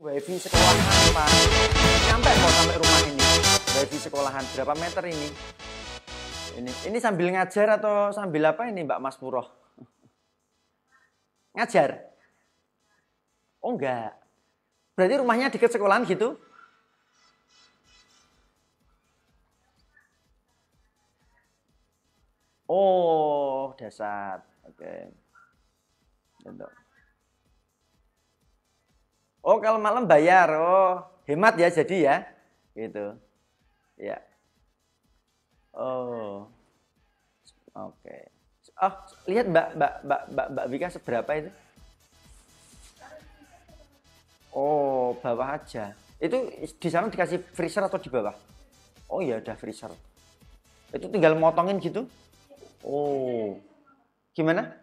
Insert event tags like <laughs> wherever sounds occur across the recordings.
Wifi sekolahan apa? Sampai kok sampai rumah ini. Wifi sekolahan berapa meter ini? Ini ini sambil ngajar atau sambil apa ini Mbak Mas Muroh? Ngajar? Oh enggak. Berarti rumahnya dekat sekolahan gitu? Oh, dasar. Oke. Okay. Bentuk. Oh kalau malam bayar, oh hemat ya jadi ya, gitu. Ya. Oh, oke. Okay. Oh lihat Mbak Mbak Mbak Mbak Mbak Vika seberapa itu? Oh bawah aja. Itu di sana dikasih freezer atau di bawah? Oh iya ada freezer. Itu tinggal motongin gitu? Oh, gimana?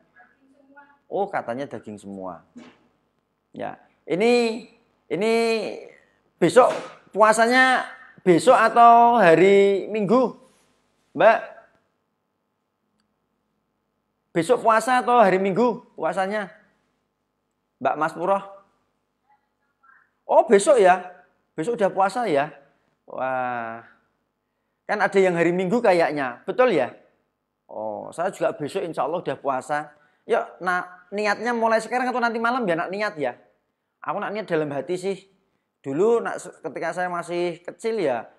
Oh katanya daging semua. Ya, ini ini besok puasanya besok atau hari Minggu, Mbak? Besok puasa atau hari Minggu puasanya? Mbak Mas Puroh? Oh, besok ya. Besok udah puasa ya. Wah. Kan ada yang hari Minggu kayaknya. Betul ya? Oh, saya juga besok insya Allah udah puasa. Yuk, nah, niatnya mulai sekarang atau nanti malam ya nak niat ya? aku nak niat dalam hati sih dulu nak ketika saya masih kecil ya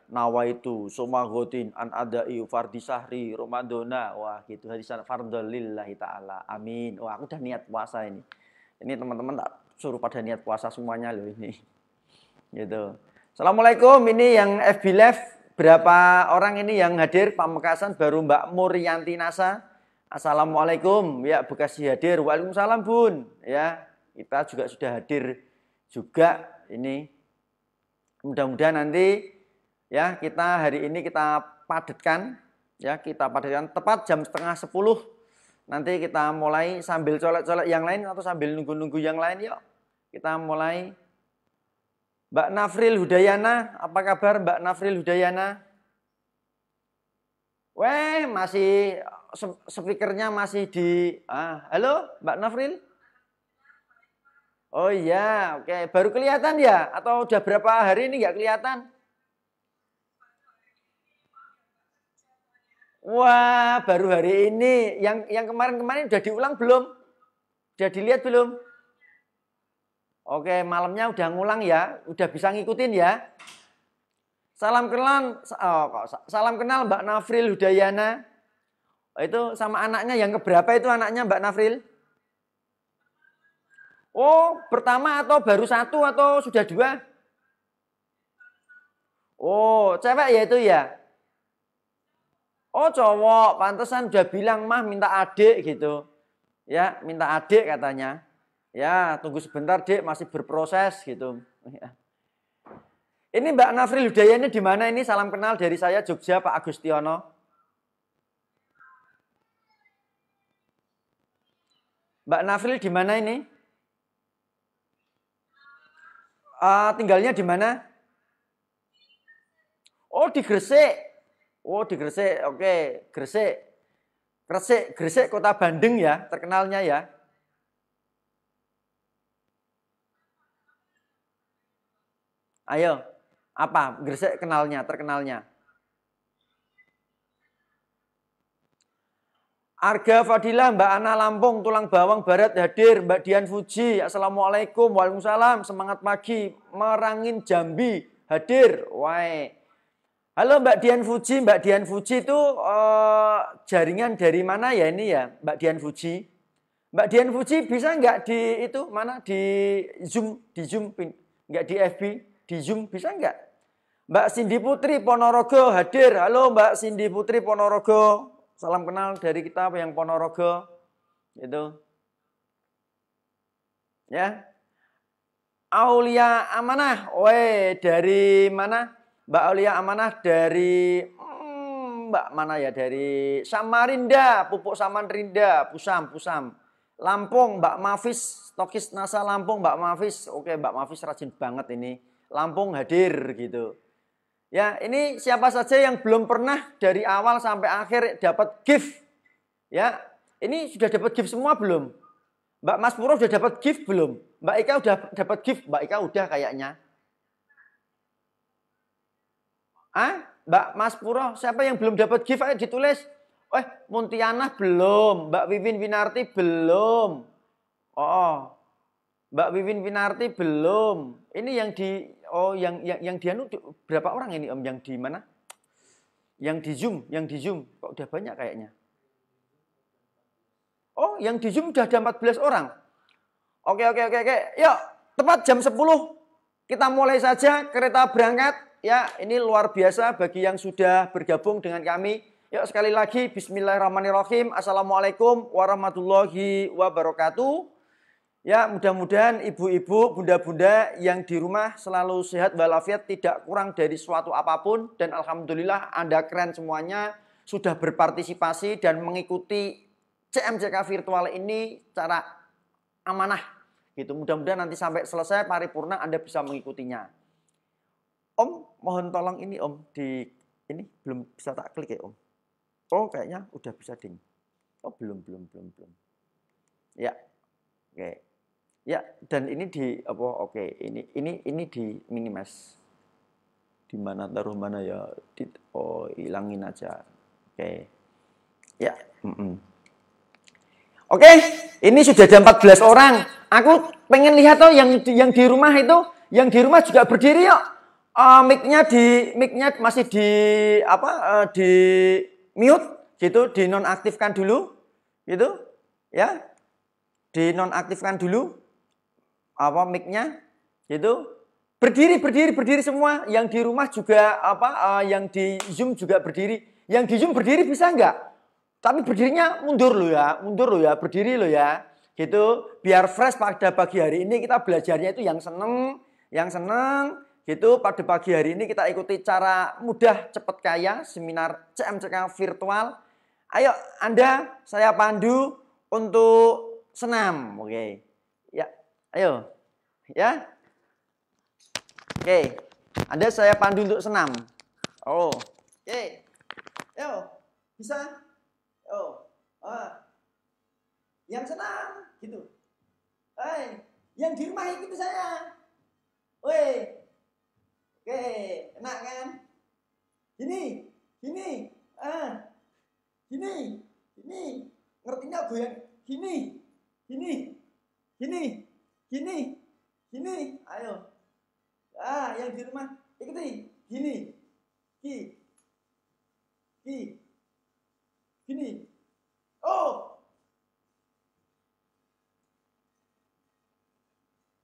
itu sumagotin an adai fardi sahri romadona wah gitu sana fardolillahi taala amin wah aku udah niat puasa ini ini teman-teman tak suruh pada niat puasa semuanya loh ini <laughs> gitu assalamualaikum ini yang FB Live berapa orang ini yang hadir Pamekasan baru Mbak Muryanti Nasa Assalamualaikum ya Bekasi hadir Waalaikumsalam Bun ya kita juga sudah hadir juga ini mudah-mudahan nanti ya kita hari ini kita padatkan ya kita padatkan tepat jam setengah sepuluh nanti kita mulai sambil colek-colek yang lain atau sambil nunggu-nunggu yang lain yuk kita mulai Mbak Nafril Hudayana apa kabar Mbak Nafril Hudayana Weh masih speakernya masih di ah, halo Mbak Nafril Oh iya, oke. Baru kelihatan ya? Atau udah berapa hari ini nggak kelihatan? Wah, baru hari ini. Yang yang kemarin-kemarin udah diulang belum? Udah dilihat belum? Oke, malamnya udah ngulang ya, udah bisa ngikutin ya. Salam kenal, oh, salam kenal Mbak Nafril Hudayana. Oh, itu sama anaknya yang keberapa itu anaknya Mbak Nafril? Oh, pertama atau baru satu atau sudah dua? Oh, cewek ya itu ya. Oh, cowok, pantesan udah bilang mah minta adik gitu. Ya, minta adik katanya. Ya, tunggu sebentar, Dek, masih berproses gitu. Iya. Ini Mbak Nafri Nafril ini di mana ini? Salam kenal dari saya Jogja Pak Agustiono. Mbak Nafri di mana ini? uh, tinggalnya di mana? Oh di Gresik. Oh di Gresik, oke okay. Gresik. Gresik, Gresik kota Bandung ya, terkenalnya ya. Ayo, apa Gresik kenalnya, terkenalnya? Arga Fadilah, Mbak Ana Lampung, Tulang Bawang Barat hadir, Mbak Dian Fuji, Assalamualaikum, Waalaikumsalam, semangat pagi, Merangin Jambi hadir, wae. Halo Mbak Dian Fuji, Mbak Dian Fuji itu uh, jaringan dari mana ya ini ya, Mbak Dian Fuji? Mbak Dian Fuji bisa nggak di itu mana di Zoom, di Zoom nggak di FB, di Zoom bisa nggak? Mbak Cindy Putri Ponorogo hadir, halo Mbak Cindy Putri Ponorogo. Salam kenal dari kita yang Ponorogo itu. Ya. Aulia Amanah, weh dari mana? Mbak Aulia Amanah dari hmm, Mbak mana ya dari Samarinda, pupuk Samarinda, Pusam, Pusam. Lampung, Mbak Mavis Tokis Nasa Lampung, Mbak Mavis Oke, Mbak Mavis rajin banget ini. Lampung hadir gitu. Ya, ini siapa saja yang belum pernah dari awal sampai akhir dapat gift. Ya, ini sudah dapat gift semua belum? Mbak Mas Puro sudah dapat gift belum? Mbak Ika sudah dapat gift? Mbak Ika udah kayaknya. Ah, Mbak Mas Puro, siapa yang belum dapat gift ayo ditulis. Eh, Muntiana belum, Mbak Wiwin Winarti belum. Oh, Mbak Wiwin Winarti belum. Ini yang di oh yang yang yang dianu berapa orang ini Om yang di mana? Yang di Zoom, yang di Zoom kok udah banyak kayaknya. Oh, yang di Zoom udah ada 14 orang. Oke, oke, oke, oke. Yuk, tepat jam 10 kita mulai saja kereta berangkat. Ya, ini luar biasa bagi yang sudah bergabung dengan kami. Yuk sekali lagi bismillahirrahmanirrahim. Assalamualaikum warahmatullahi wabarakatuh. Ya, mudah-mudahan ibu-ibu, bunda-bunda yang di rumah selalu sehat walafiat, tidak kurang dari suatu apapun. Dan Alhamdulillah Anda keren semuanya, sudah berpartisipasi dan mengikuti CMJK virtual ini cara amanah. gitu. Mudah-mudahan nanti sampai selesai paripurna Anda bisa mengikutinya. Om, mohon tolong ini Om, di ini belum bisa tak klik ya Om. Oh, kayaknya udah bisa ding. Oh, belum, belum, belum, belum. Ya, oke. Okay. Ya, dan ini di apa oke, okay, ini ini ini di minimas. Di mana taruh mana ya? Di, oh, hilangin aja. Oke. Okay. Ya, mm -mm. Oke, okay, ini sudah ada 14 orang. Aku pengen lihat tuh yang yang di rumah itu, yang di rumah juga berdiri yuk. Uh, eh, mic di mic masih di apa? Uh, di mute gitu, dinonaktifkan dulu. Gitu. Ya. Dinonaktifkan dulu apa micnya itu berdiri berdiri berdiri semua yang di rumah juga apa uh, yang di zoom juga berdiri yang di zoom berdiri bisa nggak tapi berdirinya mundur lo ya mundur lo ya berdiri lo ya gitu biar fresh pada pagi hari ini kita belajarnya itu yang seneng yang seneng gitu pada pagi hari ini kita ikuti cara mudah cepat kaya seminar CMCK virtual ayo anda saya pandu untuk senam oke okay. Ayo. Ya. Oke. Anda saya pandu untuk senam. Oh. Oke. Ayo. Bisa? Oh. Ah. Yang senam gitu. Hai, yang di rumah itu saya. Woi. Oke, enak kan? Gini, gini. Ah. Gini, gini. Ngertinya goyang gini. Gini. Gini. Gini. Gini. Ayo. Ah, yang di rumah ikuti. Gini. Ki. Ki. Gini. Oh.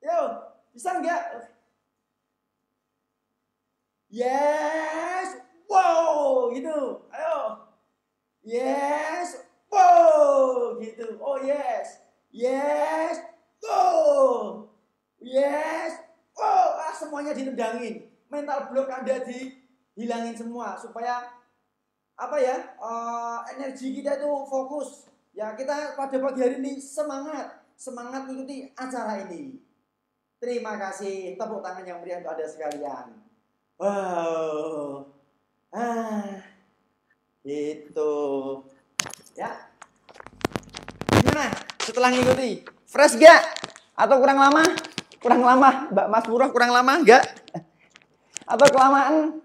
Yo, bisa nggak Yes. Wow, gitu. Ayo. Yes. Wow, gitu. Oh, yes. Yes. Goal. Yes. Oh, ah, semuanya ditendangin. Mental block Anda dihilangin semua supaya apa ya? Uh, energi kita itu fokus. Ya, kita pada pagi hari ini semangat. Semangat mengikuti acara ini. Terima kasih. Tepuk tangan yang meriah untuk Anda sekalian. Wow. Ah. Itu. Ya. Gimana? Setelah mengikuti Fresh gak? Atau kurang lama? Kurang lama. Mbak Mas Murah kurang lama gak? Atau kelamaan?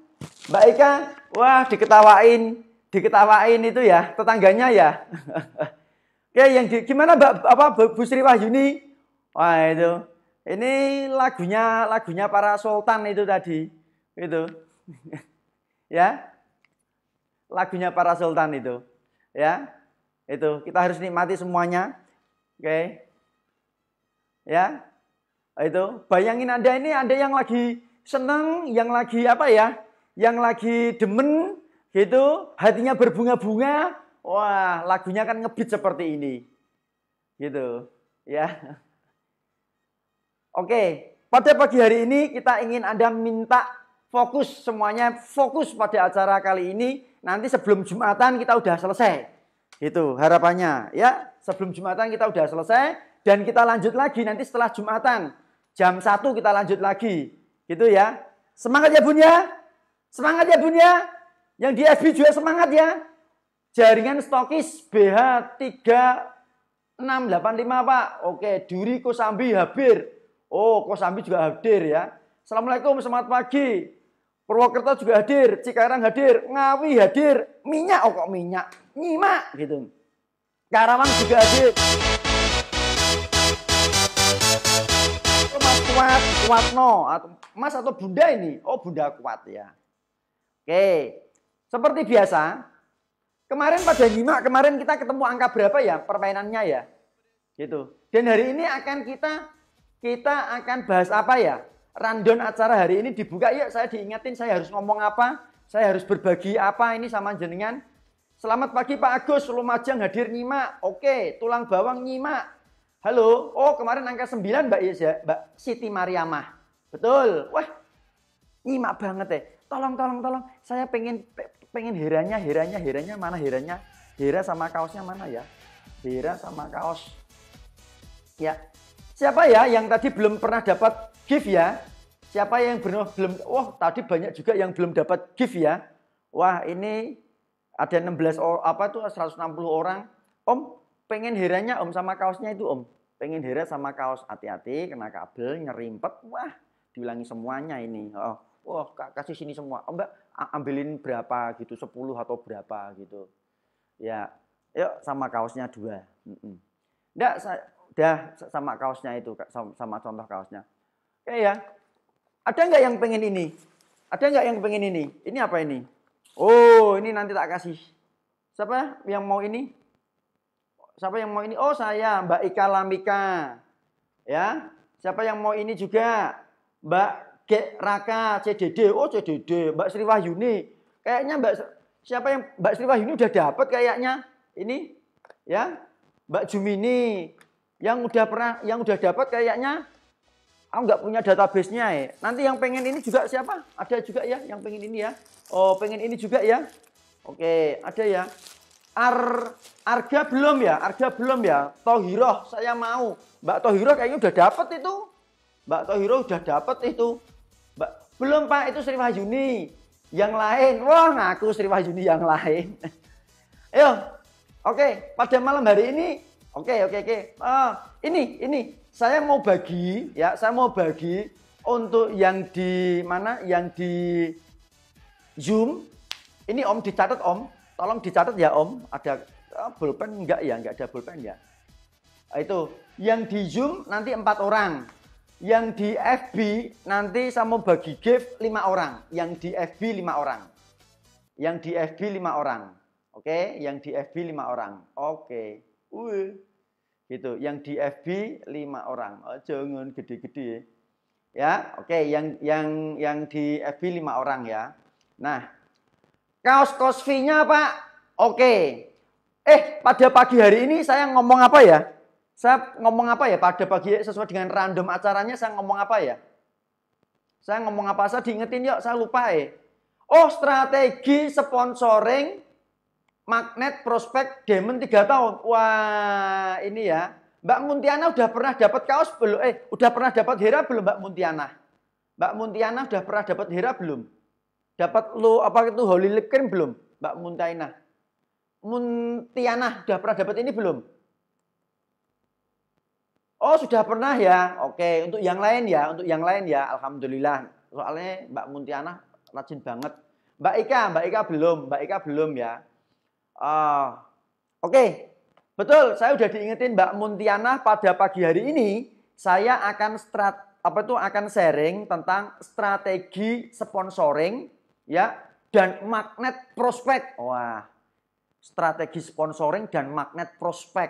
Mbak Ika, wah diketawain. Diketawain itu ya, tetangganya ya. <laughs> Oke, yang di, gimana Mbak apa Bu Sri Wahyuni? Wah itu. Ini lagunya lagunya para sultan itu tadi. Itu. <laughs> ya. Lagunya para sultan itu. Ya. Itu kita harus nikmati semuanya. Oke. Okay ya itu bayangin anda ini ada yang lagi seneng yang lagi apa ya yang lagi demen gitu hatinya berbunga-bunga wah lagunya kan ngebit seperti ini gitu ya oke pada pagi hari ini kita ingin anda minta fokus semuanya fokus pada acara kali ini nanti sebelum jumatan kita udah selesai itu harapannya ya sebelum jumatan kita udah selesai dan kita lanjut lagi nanti setelah Jumatan. Jam 1 kita lanjut lagi. Gitu ya. Semangat ya bunya Semangat ya bunya Yang di FB juga semangat ya. Jaringan stokis BH3685 Pak. Oke, Duri Kosambi hadir. Oh, Kosambi juga hadir ya. Assalamualaikum, selamat pagi. Purwokerto juga hadir, Cikarang hadir, Ngawi hadir, minyak oh kok minyak, nyimak gitu. Karawang juga hadir. kuat, kuat atau mas atau bunda ini? Oh bunda kuat ya. Oke, seperti biasa, kemarin pada nyimak, kemarin kita ketemu angka berapa ya permainannya ya? Gitu. Dan hari ini akan kita kita akan bahas apa ya? Rundown acara hari ini dibuka ya saya diingetin saya harus ngomong apa, saya harus berbagi apa ini sama jenengan. Selamat pagi Pak Agus, Lumajang hadir nyimak. Oke, tulang bawang nyimak. Halo, oh kemarin angka 9 Mbak ya Mbak Siti Mariamah. Betul. Wah, nyimak banget ya. Tolong, tolong, tolong. Saya pengen pengen heranya, heranya, heranya mana heranya? Hera sama kaosnya mana ya? Hera sama kaos. Ya. Siapa ya yang tadi belum pernah dapat gift ya? Siapa yang belum wah tadi banyak juga yang belum dapat gift ya? Wah, ini ada 16 apa tuh 160 orang. Om, pengen heranya om sama kaosnya itu om pengen heret sama kaos hati-hati kena kabel nyerimpet wah diulangi semuanya ini oh wah oh, kasih sini semua om oh, mbak ambilin berapa gitu sepuluh atau berapa gitu ya yuk sama kaosnya dua enggak mm -mm. dah sama kaosnya itu sama, sama contoh kaosnya oke ya ada nggak yang pengen ini ada nggak yang pengen ini ini apa ini oh ini nanti tak kasih siapa yang mau ini Siapa yang mau ini? Oh saya, Mbak Ika Lamika. Ya, siapa yang mau ini juga? Mbak Ge Raka CDD. Oh CDD, Mbak Sri Wahyuni. Kayaknya Mbak siapa yang Mbak Sri Wahyuni udah dapat kayaknya ini ya. Mbak Jumini yang udah pernah yang udah dapat kayaknya aku nggak punya database-nya ya. Nanti yang pengen ini juga siapa? Ada juga ya yang pengen ini ya. Oh, pengen ini juga ya. Oke, ada ya. Ar Arga belum ya, Arga belum ya. Tohiroh saya mau. Mbak Tohiroh kayaknya udah dapet itu. Mbak Tohiroh udah dapet itu. Mbak belum Pak itu Sri Wahyuni. Yang lain, wah ngaku Sri Wahyuni yang lain. <laughs> Ayo, oke pada malam hari ini, oke oke oke. Okay. Uh, ini ini saya mau bagi ya, saya mau bagi untuk yang di mana, yang di Zoom. Ini Om dicatat Om, Tolong dicatat ya Om, ada oh, eh, bulpen enggak ya? Enggak ada bulpen ya? Nah, itu yang di Zoom nanti empat orang, yang di FB nanti sama bagi gift lima orang, yang di FB lima orang, yang di FB lima orang, oke? Okay? Yang di FB lima orang, oke? Okay. Uh, gitu. Yang di FB lima orang, oh, jangan gede-gede ya. Ya, oke. Okay. Yang yang yang di FB lima orang ya. Nah, Kaos nya Pak, oke. Eh, pada pagi hari ini saya ngomong apa ya? Saya ngomong apa ya pada pagi sesuai dengan random acaranya saya ngomong apa ya? Saya ngomong apa? Saya diingetin yuk, saya lupa eh Oh, strategi sponsoring magnet prospek Demon 3 tahun. Wah, ini ya. Mbak Muntiana udah pernah dapat kaos belum? Eh, udah pernah dapat Hera belum Mbak Muntiana? Mbak Muntiana udah pernah dapat Hera belum? Dapat lo apa itu Holy cream kan belum? Mbak Muntaina Muntiana sudah pernah dapat ini belum? Oh sudah pernah ya, oke. Untuk yang lain ya, untuk yang lain ya, Alhamdulillah. Soalnya Mbak Muntiana rajin banget. Mbak Ika, Mbak Ika belum, Mbak Ika belum ya. Uh, oke, betul. Saya sudah diingetin Mbak Muntiana pada pagi hari ini saya akan strat apa itu akan sharing tentang strategi sponsoring ya dan magnet prospek. Wah, strategi sponsoring dan magnet prospek.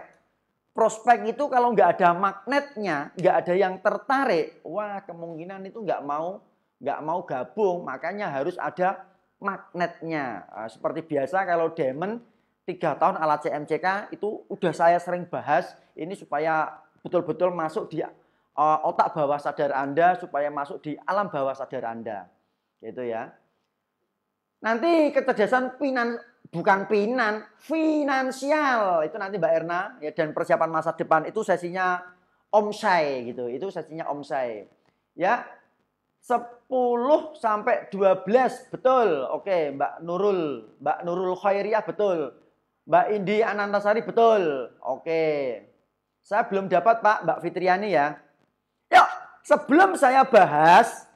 Prospek itu kalau nggak ada magnetnya, nggak ada yang tertarik, wah kemungkinan itu nggak mau nggak mau gabung, makanya harus ada magnetnya. Ah, seperti biasa kalau Diamond tiga tahun alat CMCK itu udah saya sering bahas ini supaya betul-betul masuk di ah, otak bawah sadar Anda supaya masuk di alam bawah sadar Anda. Gitu ya. Nanti kecerdasan pinan bukan pinan, finansial. Itu nanti Mbak Erna ya dan persiapan masa depan itu sesinya Om Sai gitu. Itu sesinya Om Sai. Ya. 10 sampai 12 betul. Oke, Mbak Nurul, Mbak Nurul Khairiyah betul. Mbak Indi Anantasari betul. Oke. Saya belum dapat Pak Mbak Fitriani ya. Yuk, sebelum saya bahas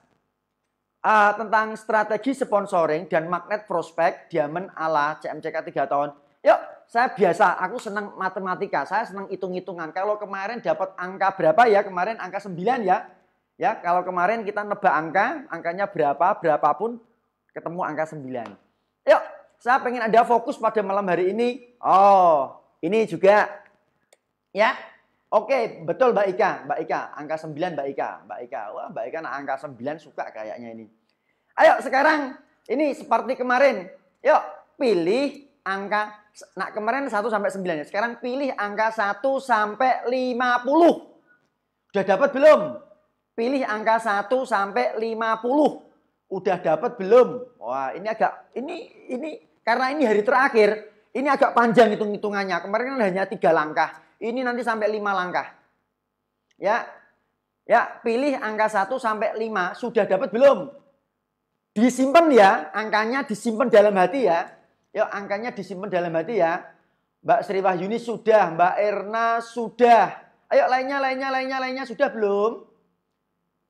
uh, tentang strategi sponsoring dan magnet prospek diamond ala CMCK 3 tahun. Yuk, saya biasa, aku senang matematika, saya senang hitung-hitungan. Kalau kemarin dapat angka berapa ya? Kemarin angka 9 ya. Ya, kalau kemarin kita nebak angka, angkanya berapa, berapapun ketemu angka 9. Yuk, saya pengen ada fokus pada malam hari ini. Oh, ini juga. Ya, Oke, betul Mbak Ika, Mbak Ika, angka 9 Mbak Ika, Mbak Ika. Wah, Mbak Ika nah, angka 9 suka kayaknya ini. Ayo sekarang ini seperti kemarin. Yuk, pilih angka nah kemarin 1 sampai 9 ya. Sekarang pilih angka 1 sampai 50. Udah dapat belum? Pilih angka 1 sampai 50. Udah dapat belum? Wah, ini agak ini ini karena ini hari terakhir, ini agak panjang hitung-hitungannya. Kemarin kan hanya tiga langkah. Ini nanti sampai 5 langkah. Ya. Ya, pilih angka 1 sampai 5 sudah dapat belum? Disimpan ya, angkanya disimpan dalam hati ya. Yuk, angkanya disimpan dalam hati ya. Mbak Sri Wahyuni sudah, Mbak Erna sudah. Ayo lainnya, lainnya, lainnya, lainnya sudah belum?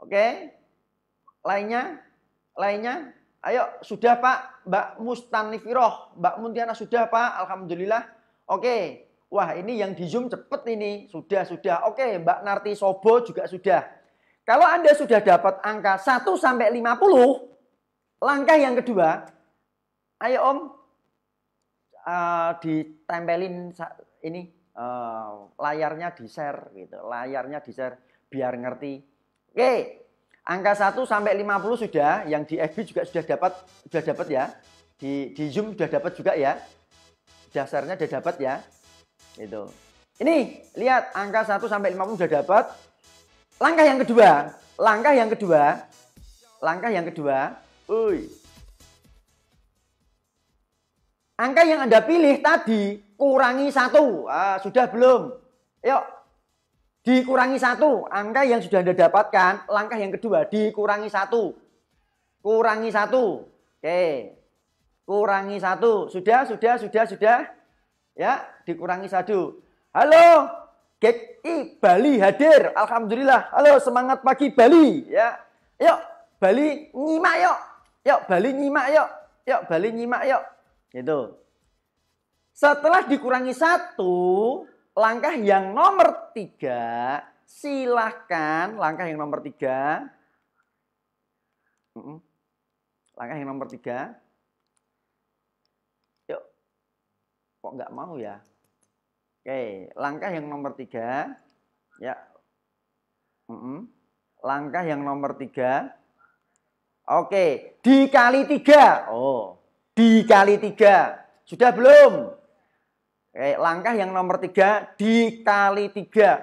Oke. Lainnya, lainnya. Ayo sudah Pak, Mbak Mustanifiroh, Mbak Muntiana sudah Pak, Alhamdulillah. Oke, Wah ini yang di Zoom cepet ini. Sudah, sudah. Oke Mbak Narti Sobo juga sudah. Kalau Anda sudah dapat angka 1 sampai 50, langkah yang kedua, ayo Om uh, ditempelin ini uh, layarnya di share gitu, layarnya di share biar ngerti. Oke, angka 1 sampai 50 sudah, yang di FB juga sudah dapat sudah dapat ya. Di di Zoom sudah dapat juga ya. Dasarnya sudah dapat ya. Itu. Ini lihat angka 1 sampai 50 sudah dapat. Langkah yang kedua, langkah yang kedua, langkah yang kedua, uy. Angka yang Anda pilih tadi kurangi satu, ah, sudah belum? Yuk, dikurangi satu, angka yang sudah Anda dapatkan, langkah yang kedua dikurangi satu, kurangi satu, oke, kurangi satu, sudah, sudah, sudah, sudah, ya, dikurangi satu. Halo, GKI Bali hadir. Alhamdulillah. Halo, semangat pagi Bali ya. Yuk, Bali nyimak yuk. Yuk, Bali nyimak yuk. Yuk, Bali nyimak yuk. Gitu. Setelah dikurangi satu, langkah yang nomor tiga, silahkan langkah yang nomor tiga. Langkah yang nomor tiga. Yuk, kok nggak mau ya? Oke, langkah yang nomor tiga, ya, mm -mm. langkah yang nomor tiga, oke, dikali tiga, oh, dikali tiga, sudah belum? Oke, langkah yang nomor tiga, dikali tiga.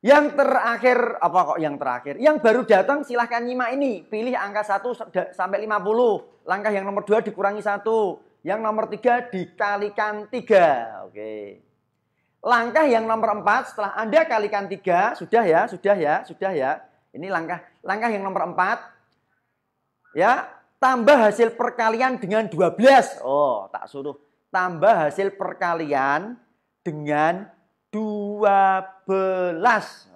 Yang terakhir, apa kok yang terakhir? Yang baru datang silahkan nyimak ini. Pilih angka 1 sampai 50. Langkah yang nomor dua dikurangi satu, Yang nomor tiga dikalikan tiga, Oke. Langkah yang nomor empat setelah Anda kalikan tiga sudah ya, sudah ya, sudah ya. Ini langkah langkah yang nomor empat Ya, tambah hasil perkalian dengan 12. Oh, tak suruh. Tambah hasil perkalian dengan 12.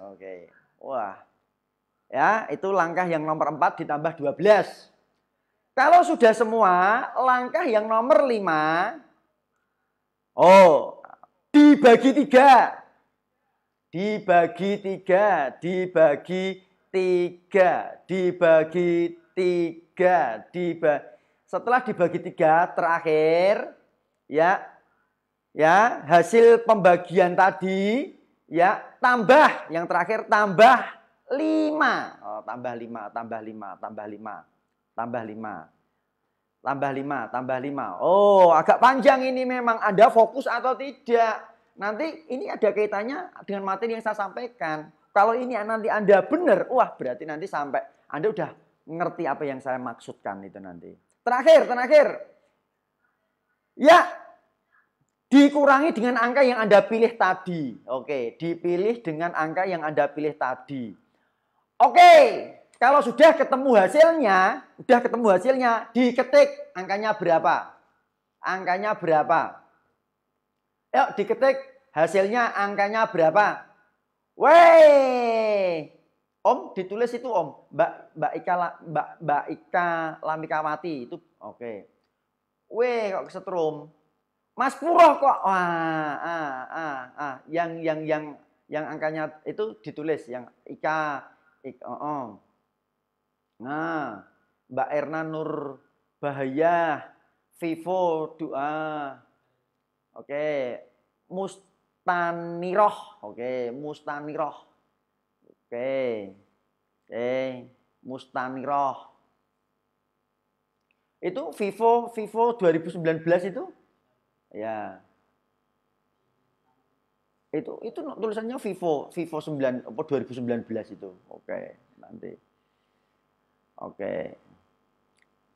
Oke. Wah. Ya, itu langkah yang nomor 4 ditambah 12. Kalau sudah semua, langkah yang nomor 5. Oh, dibagi tiga. Dibagi tiga, dibagi tiga, dibagi tiga, dibagi. Setelah dibagi tiga, terakhir, ya, ya hasil pembagian tadi, ya tambah, yang terakhir tambah lima, oh, tambah lima, tambah lima, tambah lima, tambah lima, tambah lima, tambah lima. Oh, agak panjang ini memang. ada fokus atau tidak? nanti ini ada kaitannya dengan materi yang saya sampaikan. Kalau ini nanti Anda benar, wah berarti nanti sampai Anda udah ngerti apa yang saya maksudkan itu nanti. Terakhir, terakhir. Ya, dikurangi dengan angka yang Anda pilih tadi. Oke, dipilih dengan angka yang Anda pilih tadi. Oke, kalau sudah ketemu hasilnya, sudah ketemu hasilnya, diketik angkanya berapa? Angkanya berapa? Yuk diketik hasilnya angkanya berapa? Weh, Om ditulis itu Om, Mbak Mbak Ika Mbak Mbak Ika Lamikawati itu oke. Okay. Weh kok kesetrum. Mas Puro kok wah ah, ah, ah. yang yang yang yang angkanya itu ditulis yang Ika Ika oh, oh. Nah, Mbak Erna Nur Bahaya Vivo Doa Oke, mustaniroh. Oke, mustaniroh. Oke. Oke, mustaniroh. Itu Vivo Vivo 2019 itu ya. Itu itu tulisannya Vivo Vivo 9 apa 2019 itu. Oke, nanti. Oke.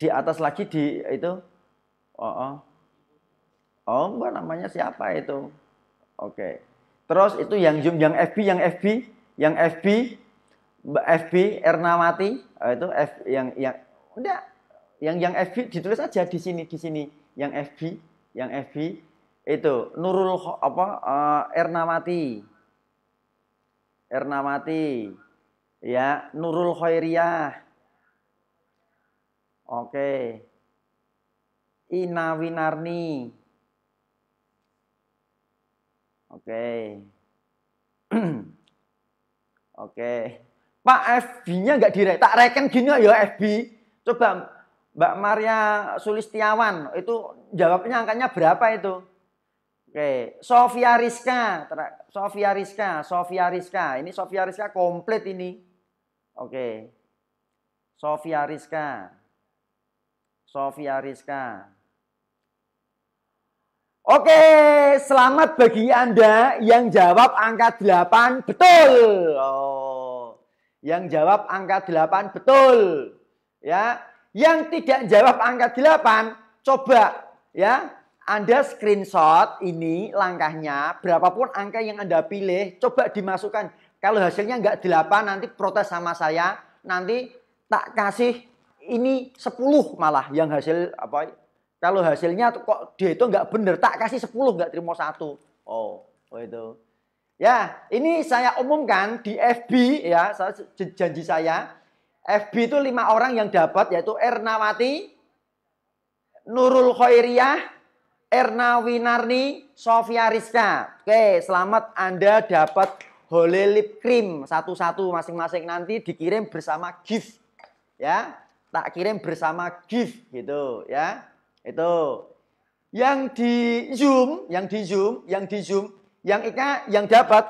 Di atas lagi di itu oh, oh Oh enggak namanya siapa itu? Oke. Okay. Terus itu yang Zoom, yang FB, yang FB, yang FB, FB Ernawati oh, itu F yang yang udah yang yang FB ditulis aja di sini di sini yang FB, yang FB itu Nurul apa uh, Ernawati. Ernawati. Ya, Nurul Khairiyah. Oke. Okay. Ina Winarni. Oke. <clears throat> Oke. Pak FB-nya nggak direk. Tak reken gini ya FB. Coba Mbak Maria Sulistiawan itu jawabnya angkanya berapa itu? Oke, Sofia Rizka, Sofia Rizka, Sofia Rizka. Ini Sofia Rizka komplit ini. Oke. Sofia Rizka. Sofia Rizka. Oke, selamat bagi Anda yang jawab angka 8 betul. Oh, yang jawab angka 8 betul. Ya, yang tidak jawab angka 8 coba ya anda screenshot ini langkahnya, berapapun angka yang Anda pilih, coba dimasukkan. Kalau hasilnya enggak 8, nanti protes sama saya, nanti tak kasih ini 10 malah yang hasil apa kalau hasilnya kok dia itu nggak bener, tak kasih 10 nggak terima satu. Oh, oh itu. Ya, ini saya umumkan di FB ya, saya, janji saya. FB itu lima orang yang dapat yaitu Ernawati, Nurul Khairiyah, Erna Winarni, Sofia Rizka. Oke, selamat Anda dapat Holy Lip Cream satu-satu masing-masing nanti dikirim bersama gift. Ya, tak kirim bersama gift gitu ya. Itu yang di zoom, yang di zoom, yang di zoom, yang Ika yang dapat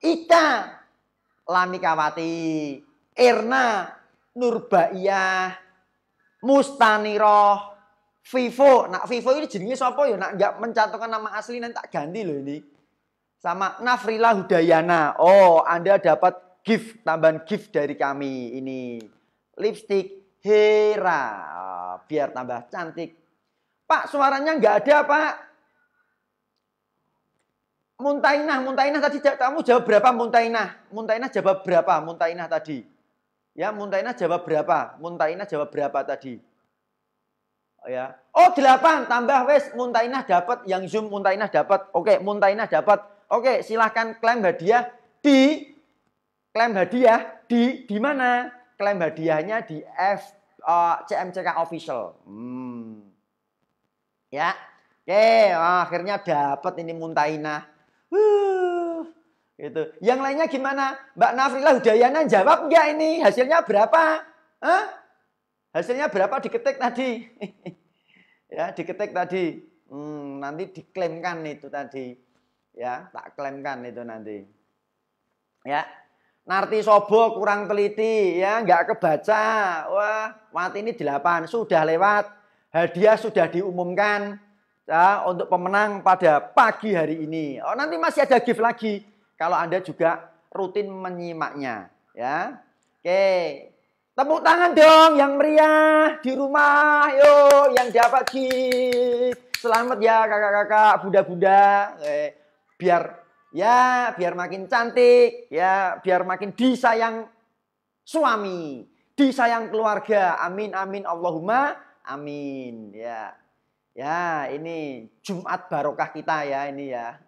Ika Lanikawati, Erna Nurbaiyah, Mustaniroh, Vivo. nak Vivo ini jenisnya siapa ya? Nak nggak mencantumkan nama asli nanti tak ganti loh ini. Sama Nafrila Hudayana. Oh, Anda dapat gift tambahan gift dari kami ini. Lipstick Hera biar tambah cantik Pak, suaranya nggak ada, Pak. Muntainah, Muntainah tadi kamu jawab berapa Muntainah? Muntainah jawab berapa Muntainah tadi? Ya, Muntainah jawab berapa? Muntainah jawab berapa tadi? Oh, ya. Oh, delapan tambah wes Muntainah dapat yang Zoom Muntainah dapat. Oke, Muntainah dapat. Oke, silahkan klaim hadiah di klaim hadiah di di mana? Klaim hadiahnya di F uh, CMCK official. Hmm. Ya. Oke, wah, oh, akhirnya dapat ini Muntaina. Wuh, gitu. Yang lainnya gimana? Mbak Nafrila Hudayana jawab nggak ini? Hasilnya berapa? Hah? Hasilnya berapa diketik tadi? <laughs> ya, diketik tadi. Hmm, nanti diklaimkan itu tadi. Ya, tak klaimkan itu nanti. Ya, Narti Sobo kurang teliti ya, nggak kebaca. Wah, mati ini 8, sudah lewat hadiah sudah diumumkan ya, untuk pemenang pada pagi hari ini. Oh, nanti masih ada gift lagi kalau Anda juga rutin menyimaknya, ya. Oke. Tepuk tangan dong yang meriah di rumah. Yo, yang dapat gift. Selamat ya kakak-kakak, bunda-bunda. Biar ya biar makin cantik, ya biar makin disayang suami, disayang keluarga. Amin amin Allahumma Amin. Ya. Ya, ini Jumat barokah kita ya ini ya.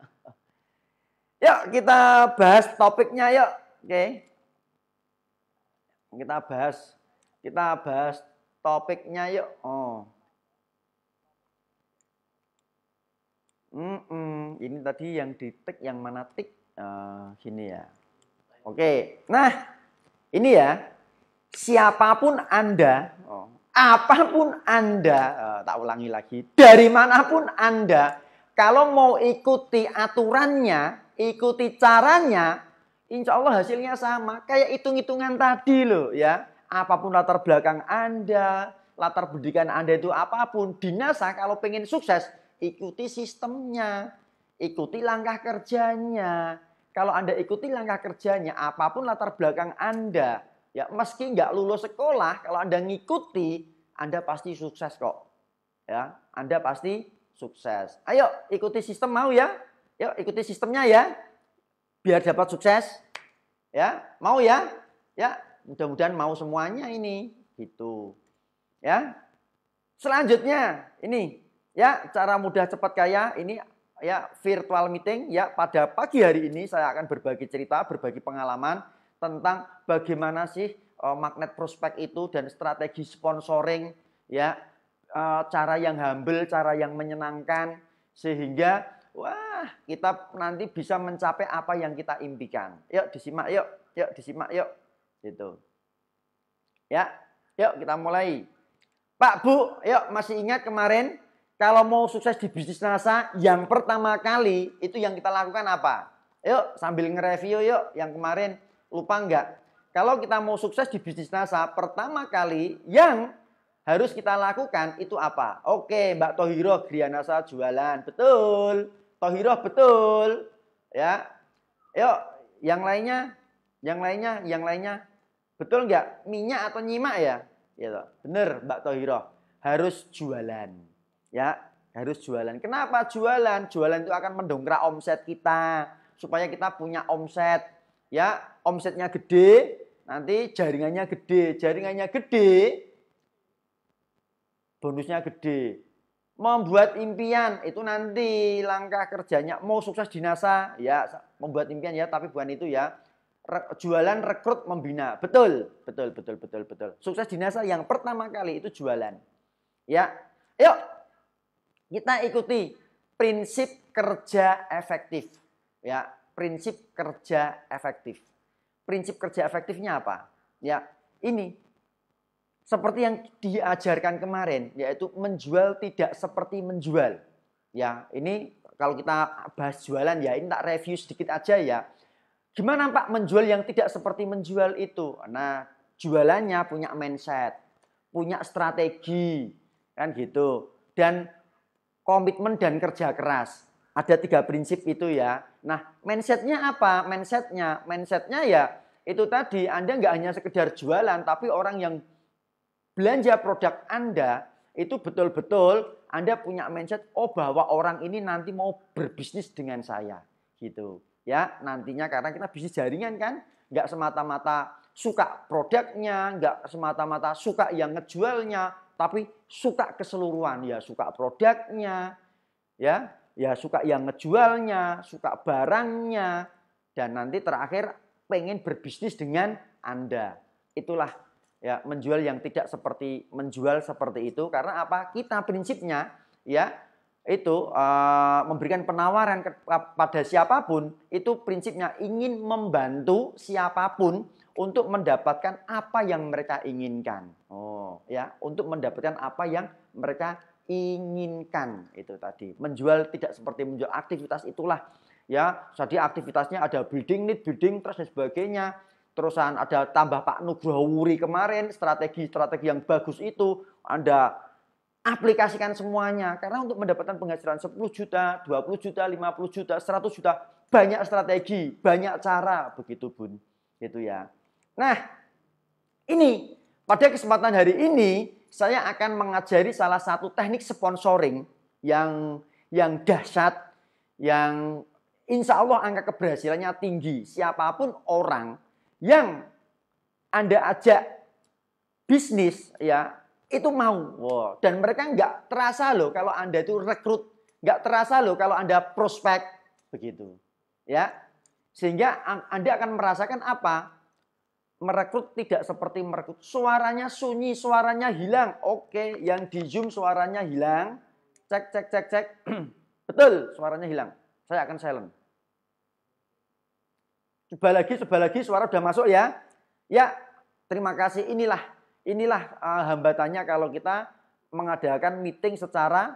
<laughs> Yuk kita bahas topiknya yuk. Oke. Kita bahas kita bahas topiknya yuk. Oh. Mm -mm. Ini tadi yang di tik yang mana tik? Uh, gini ya. Oke. Nah, ini ya. Siapapun Anda, oh, apapun Anda, eh, tak ulangi lagi, dari manapun Anda, kalau mau ikuti aturannya, ikuti caranya, insya Allah hasilnya sama. Kayak hitung-hitungan tadi loh ya. Apapun latar belakang Anda, latar pendidikan Anda itu apapun, dinasa kalau pengen sukses, ikuti sistemnya, ikuti langkah kerjanya. Kalau Anda ikuti langkah kerjanya, apapun latar belakang Anda, Ya, meski nggak lulus sekolah, kalau Anda ngikuti, Anda pasti sukses kok. Ya, Anda pasti sukses. Ayo ikuti sistem mau ya? Yuk ikuti sistemnya ya. Biar dapat sukses. Ya, mau ya? Ya, mudah-mudahan mau semuanya ini gitu. Ya. Selanjutnya ini ya cara mudah cepat kaya ini ya virtual meeting ya pada pagi hari ini saya akan berbagi cerita, berbagi pengalaman tentang bagaimana sih uh, magnet prospek itu dan strategi sponsoring ya uh, cara yang humble, cara yang menyenangkan sehingga wah kita nanti bisa mencapai apa yang kita impikan. Yuk disimak yuk, yuk disimak yuk. Gitu. Ya, yuk kita mulai. Pak Bu, yuk masih ingat kemarin kalau mau sukses di bisnis NASA, yang pertama kali itu yang kita lakukan apa? Yuk sambil nge-review yuk yang kemarin Lupa enggak? Kalau kita mau sukses di bisnis NASA, pertama kali yang harus kita lakukan itu apa? Oke, Mbak Tohiro NASA jualan. Betul. Tohiro betul. Ya. Yuk, yang lainnya, yang lainnya, yang lainnya. Betul enggak? Minyak atau nyimak ya? Ya, Bener, Mbak Tohiro. Harus jualan. Ya, harus jualan. Kenapa jualan? Jualan itu akan mendongkrak omset kita supaya kita punya omset ya omsetnya gede, nanti jaringannya gede, jaringannya gede, bonusnya gede. Membuat impian itu nanti langkah kerjanya mau sukses di NASA ya membuat impian ya tapi bukan itu ya. Re jualan rekrut membina. Betul, betul, betul, betul, betul. Sukses di NASA yang pertama kali itu jualan. Ya. Yuk kita ikuti prinsip kerja efektif ya prinsip kerja efektif. Prinsip kerja efektifnya apa? Ya, ini seperti yang diajarkan kemarin yaitu menjual tidak seperti menjual. Ya, ini kalau kita bahas jualan ya ini tak review sedikit aja ya. Gimana Pak menjual yang tidak seperti menjual itu? Nah, jualannya punya mindset, punya strategi, kan gitu. Dan komitmen dan kerja keras ada tiga prinsip itu ya. Nah, mindsetnya apa? Mindsetnya, mindsetnya ya itu tadi Anda nggak hanya sekedar jualan, tapi orang yang belanja produk Anda itu betul-betul Anda punya mindset, oh bahwa orang ini nanti mau berbisnis dengan saya, gitu. Ya, nantinya karena kita bisnis jaringan kan, nggak semata-mata suka produknya, nggak semata-mata suka yang ngejualnya, tapi suka keseluruhan ya, suka produknya, ya ya suka yang ngejualnya, suka barangnya, dan nanti terakhir pengen berbisnis dengan Anda. Itulah ya menjual yang tidak seperti menjual seperti itu karena apa? Kita prinsipnya ya itu uh, memberikan penawaran kepada siapapun itu prinsipnya ingin membantu siapapun untuk mendapatkan apa yang mereka inginkan. Oh, ya, untuk mendapatkan apa yang mereka inginkan itu tadi. Menjual tidak seperti menjual aktivitas itulah ya. Jadi aktivitasnya ada building need building terus dan sebagainya. Terusan ada tambah Pak Nugroho Wuri kemarin strategi-strategi yang bagus itu Anda aplikasikan semuanya karena untuk mendapatkan penghasilan 10 juta, 20 juta, 50 juta, 100 juta banyak strategi, banyak cara begitu Bun. Gitu ya. Nah, ini pada kesempatan hari ini saya akan mengajari salah satu teknik sponsoring yang yang dahsyat, yang insya Allah angka keberhasilannya tinggi. Siapapun orang yang Anda ajak bisnis ya itu mau. Wow. Dan mereka nggak terasa loh kalau Anda itu rekrut, nggak terasa loh kalau Anda prospek begitu. Ya, sehingga Anda akan merasakan apa? merekrut tidak seperti merekrut. Suaranya sunyi, suaranya hilang. Oke, yang di Zoom suaranya hilang. Cek, cek, cek, cek. <clears throat> Betul, suaranya hilang. Saya akan silent. Coba lagi, coba lagi, suara udah masuk ya. Ya, terima kasih. Inilah, inilah uh, hambatannya kalau kita mengadakan meeting secara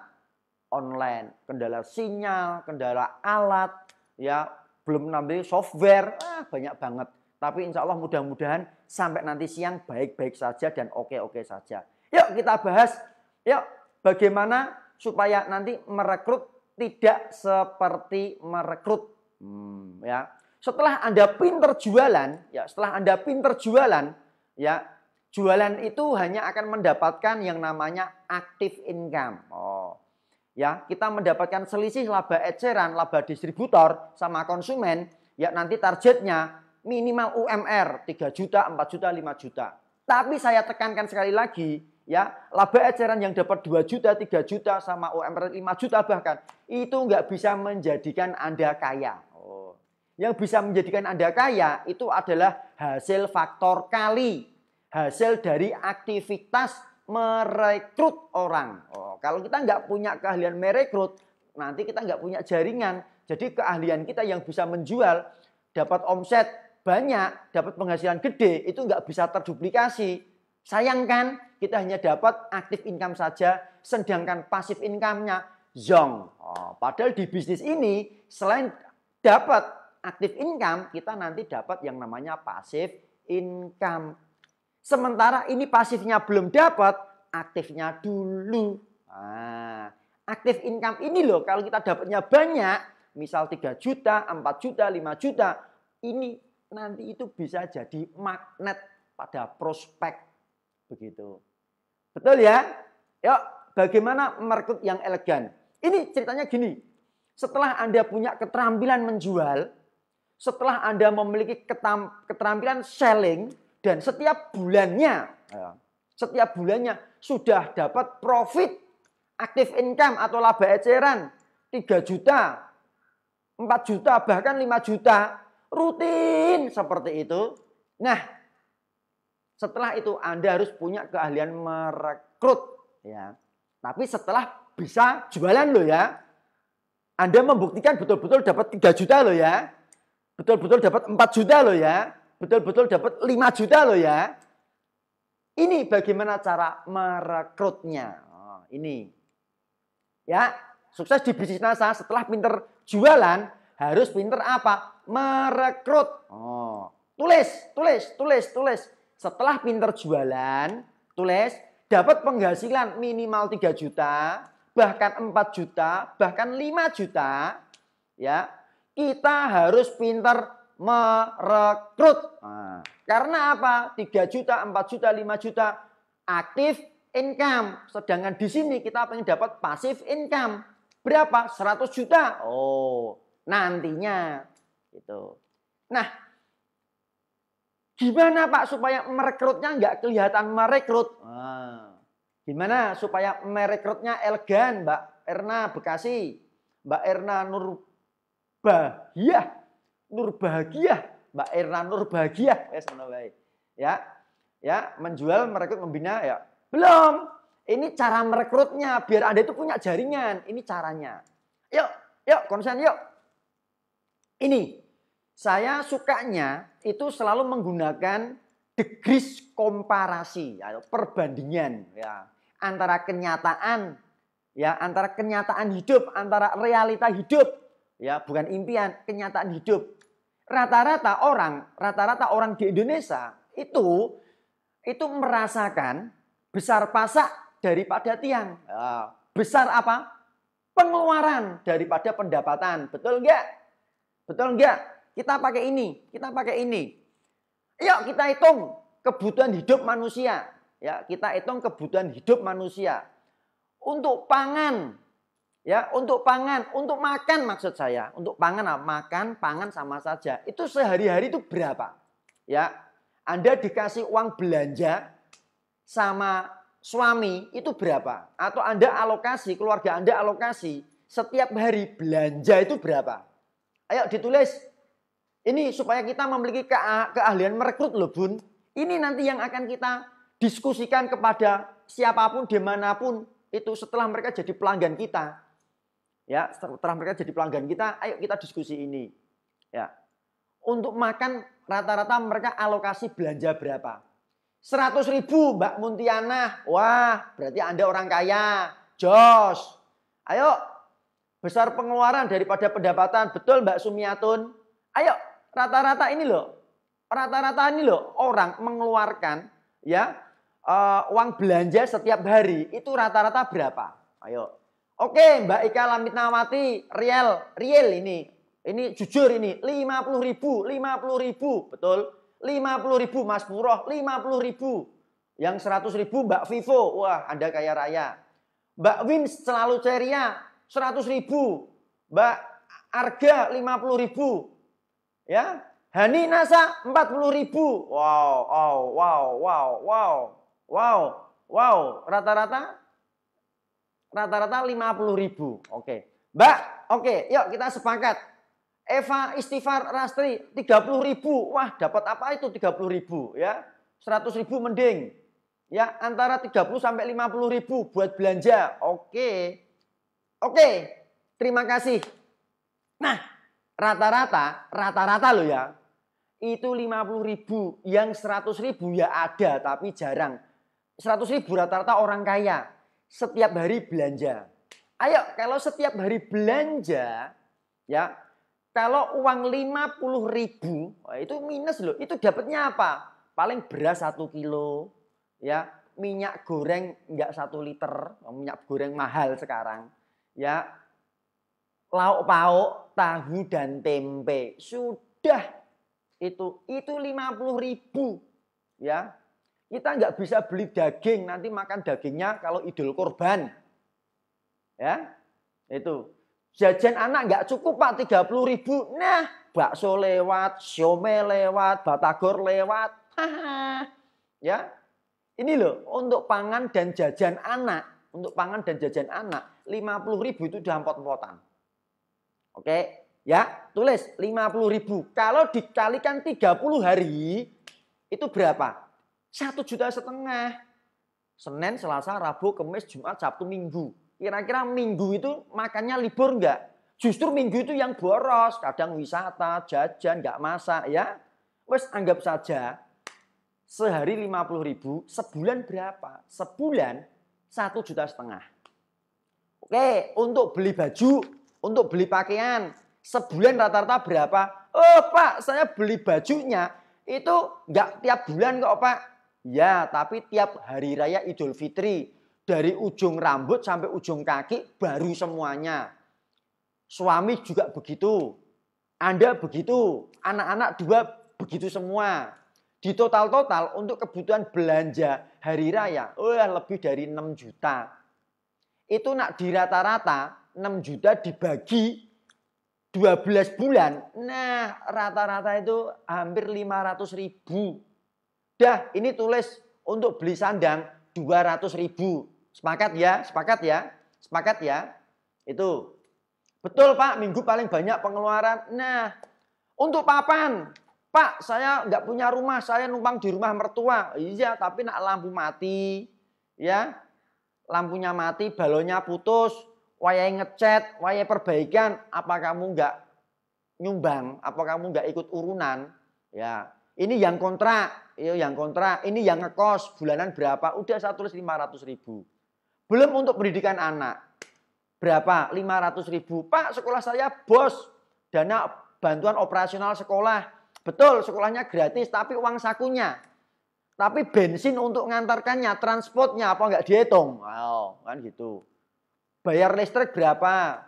online. Kendala sinyal, kendala alat, ya belum nambah software, ah, banyak banget. Tapi insya Allah mudah-mudahan sampai nanti siang baik-baik saja dan oke-oke saja. Yuk kita bahas, yuk bagaimana supaya nanti merekrut tidak seperti merekrut. Hmm, ya. Setelah Anda pinter jualan, ya setelah Anda pinter jualan, ya jualan itu hanya akan mendapatkan yang namanya active income. Oh, ya kita mendapatkan selisih laba eceran, laba distributor sama konsumen. Ya nanti targetnya minimal UMR 3 juta, 4 juta, 5 juta. Tapi saya tekankan sekali lagi, ya laba eceran yang dapat 2 juta, 3 juta sama UMR 5 juta bahkan itu nggak bisa menjadikan Anda kaya. Oh. Yang bisa menjadikan Anda kaya itu adalah hasil faktor kali. Hasil dari aktivitas merekrut orang. Oh, kalau kita nggak punya keahlian merekrut, nanti kita nggak punya jaringan. Jadi keahlian kita yang bisa menjual dapat omset banyak, dapat penghasilan gede, itu nggak bisa terduplikasi. Sayang kan, kita hanya dapat aktif income saja, sedangkan pasif income-nya zong. Oh, padahal di bisnis ini, selain dapat aktif income, kita nanti dapat yang namanya pasif income. Sementara ini pasifnya belum dapat, aktifnya dulu. Nah, aktif income ini loh, kalau kita dapatnya banyak, misal 3 juta, 4 juta, 5 juta, ini nanti itu bisa jadi magnet pada prospek begitu. Betul ya? Yuk, ya, bagaimana merekrut yang elegan? Ini ceritanya gini. Setelah Anda punya keterampilan menjual, setelah Anda memiliki keterampilan selling dan setiap bulannya ya, setiap bulannya sudah dapat profit aktif income atau laba eceran 3 juta, 4 juta bahkan 5 juta rutin seperti itu. Nah, setelah itu Anda harus punya keahlian merekrut ya. Tapi setelah bisa jualan loh ya. Anda membuktikan betul-betul dapat 3 juta loh ya. Betul-betul dapat 4 juta loh ya. Betul-betul dapat 5 juta loh ya. Ini bagaimana cara merekrutnya. Oh, ini. Ya, sukses di bisnis NASA setelah pinter jualan, harus pinter apa? Merekrut. Oh, tulis, tulis, tulis, tulis. Setelah pinter jualan, tulis, dapat penghasilan minimal 3 juta, bahkan 4 juta, bahkan 5 juta, ya. Kita harus pinter merekrut. Nah, karena apa? 3 juta, 4 juta, 5 juta aktif income. Sedangkan di sini kita pengen dapat pasif income. Berapa? 100 juta. Oh, nantinya gitu. Nah, gimana Pak supaya merekrutnya nggak kelihatan merekrut? Nah, gimana supaya merekrutnya elegan Mbak Erna Bekasi, Mbak Erna Nur bahagia Mbak Erna Nurbahiyah, ya baik. Ya, ya menjual, merekrut, membina ya belum. Ini cara merekrutnya biar Anda itu punya jaringan. Ini caranya. Yuk, yuk konsen yuk. Ini saya sukanya itu selalu menggunakan degrees komparasi atau ya, perbandingan ya antara kenyataan ya antara kenyataan hidup antara realita hidup ya bukan impian kenyataan hidup rata-rata orang rata-rata orang di Indonesia itu itu merasakan besar pasak daripada tiang ya, besar apa pengeluaran daripada pendapatan betul nggak Betul enggak? Kita pakai ini, kita pakai ini. Yuk kita hitung kebutuhan hidup manusia. Ya, kita hitung kebutuhan hidup manusia. Untuk pangan, ya, untuk pangan, untuk makan maksud saya, untuk pangan apa ah, makan, pangan sama saja. Itu sehari-hari itu berapa? Ya. Anda dikasih uang belanja sama suami itu berapa? Atau Anda alokasi, keluarga Anda alokasi setiap hari belanja itu berapa? Ayo ditulis. Ini supaya kita memiliki keahlian merekrut loh bun. Ini nanti yang akan kita diskusikan kepada siapapun, dimanapun. Itu setelah mereka jadi pelanggan kita. Ya, setelah mereka jadi pelanggan kita, ayo kita diskusi ini. Ya. Untuk makan rata-rata mereka alokasi belanja berapa? 100 ribu Mbak Muntiana. Wah, berarti Anda orang kaya. Jos. Ayo besar pengeluaran daripada pendapatan. Betul Mbak Sumiatun? Ayo, rata-rata ini loh. Rata-rata ini loh orang mengeluarkan ya uh, uang belanja setiap hari itu rata-rata berapa? Ayo. Oke, Mbak Ika Lamit Nawati real, real ini. Ini jujur ini, 50 ribu, 50 ribu, betul? 50 ribu Mas lima 50 ribu. Yang 100 ribu Mbak Vivo, wah Anda kaya raya. Mbak Win selalu ceria, Seratus ribu. Mbak Arga lima puluh ribu. Ya. Hani Nasa empat puluh ribu. Wow, wow, wow, wow, wow. Wow, wow. Rata-rata rata-rata lima puluh ribu. Oke. Mbak, oke, yuk kita sepakat. Eva istighfar rastri tiga puluh ribu. Wah, dapat apa itu tiga puluh ribu ya? seratus ribu mending. Ya, antara tiga puluh sampai lima puluh ribu buat belanja. Oke. Okay. Oke, terima kasih. Nah, rata-rata, rata-rata loh ya. Itu 50 ribu, yang 100 ribu ya ada tapi jarang. 100 ribu rata-rata orang kaya. Setiap hari belanja. Ayo, kalau setiap hari belanja, ya kalau uang 50 ribu, itu minus loh. Itu dapatnya apa? Paling beras 1 kilo, ya minyak goreng enggak 1 liter. Minyak goreng mahal sekarang ya lauk pauk, tahu dan tempe. Sudah itu itu puluh ribu ya. Kita nggak bisa beli daging, nanti makan dagingnya kalau idul kurban. Ya, itu. Jajan anak nggak cukup pak puluh ribu. Nah, bakso lewat, siomay lewat, batagor lewat. ya, ini loh untuk pangan dan jajan anak. Untuk pangan dan jajan anak 50 ribu itu udah empot-empotan. Oke, ya tulis 50 ribu. Kalau dikalikan 30 hari itu berapa? Satu juta setengah. Senin, Selasa, Rabu, Kamis, Jumat, Sabtu, Minggu. Kira-kira minggu itu makannya libur enggak? Justru minggu itu yang boros. Kadang wisata, jajan, enggak masak ya. Wes anggap saja sehari 50 ribu, sebulan berapa? Sebulan satu juta setengah. Oke, untuk beli baju, untuk beli pakaian, sebulan rata-rata berapa? Oh pak, saya beli bajunya itu nggak tiap bulan kok pak. Ya, tapi tiap hari raya Idul Fitri. Dari ujung rambut sampai ujung kaki baru semuanya. Suami juga begitu. Anda begitu. Anak-anak dua begitu semua. Di total-total untuk kebutuhan belanja hari raya, oh, lebih dari 6 juta itu nak di rata-rata 6 juta dibagi 12 bulan. Nah, rata-rata itu hampir 500 ribu. Dah, ini tulis untuk beli sandang 200 ribu. Sepakat ya? Sepakat ya? Sepakat ya? Itu. Betul Pak, minggu paling banyak pengeluaran. Nah, untuk papan. Pak, saya nggak punya rumah, saya numpang di rumah mertua. Iya, tapi nak lampu mati. Ya, lampunya mati, balonnya putus, wayai ngecat, wayai perbaikan, apa kamu nggak nyumbang, apa kamu nggak ikut urunan? Ya, ini yang kontra, ya yang kontra, ini yang ngekos, bulanan berapa? Udah satu ratus lima ratus ribu. Belum untuk pendidikan anak. Berapa? Lima ratus ribu. Pak, sekolah saya bos. Dana bantuan operasional sekolah. Betul, sekolahnya gratis, tapi uang sakunya tapi bensin untuk ngantarkannya, transportnya apa nggak dihitung? Wow, kan gitu. Bayar listrik berapa?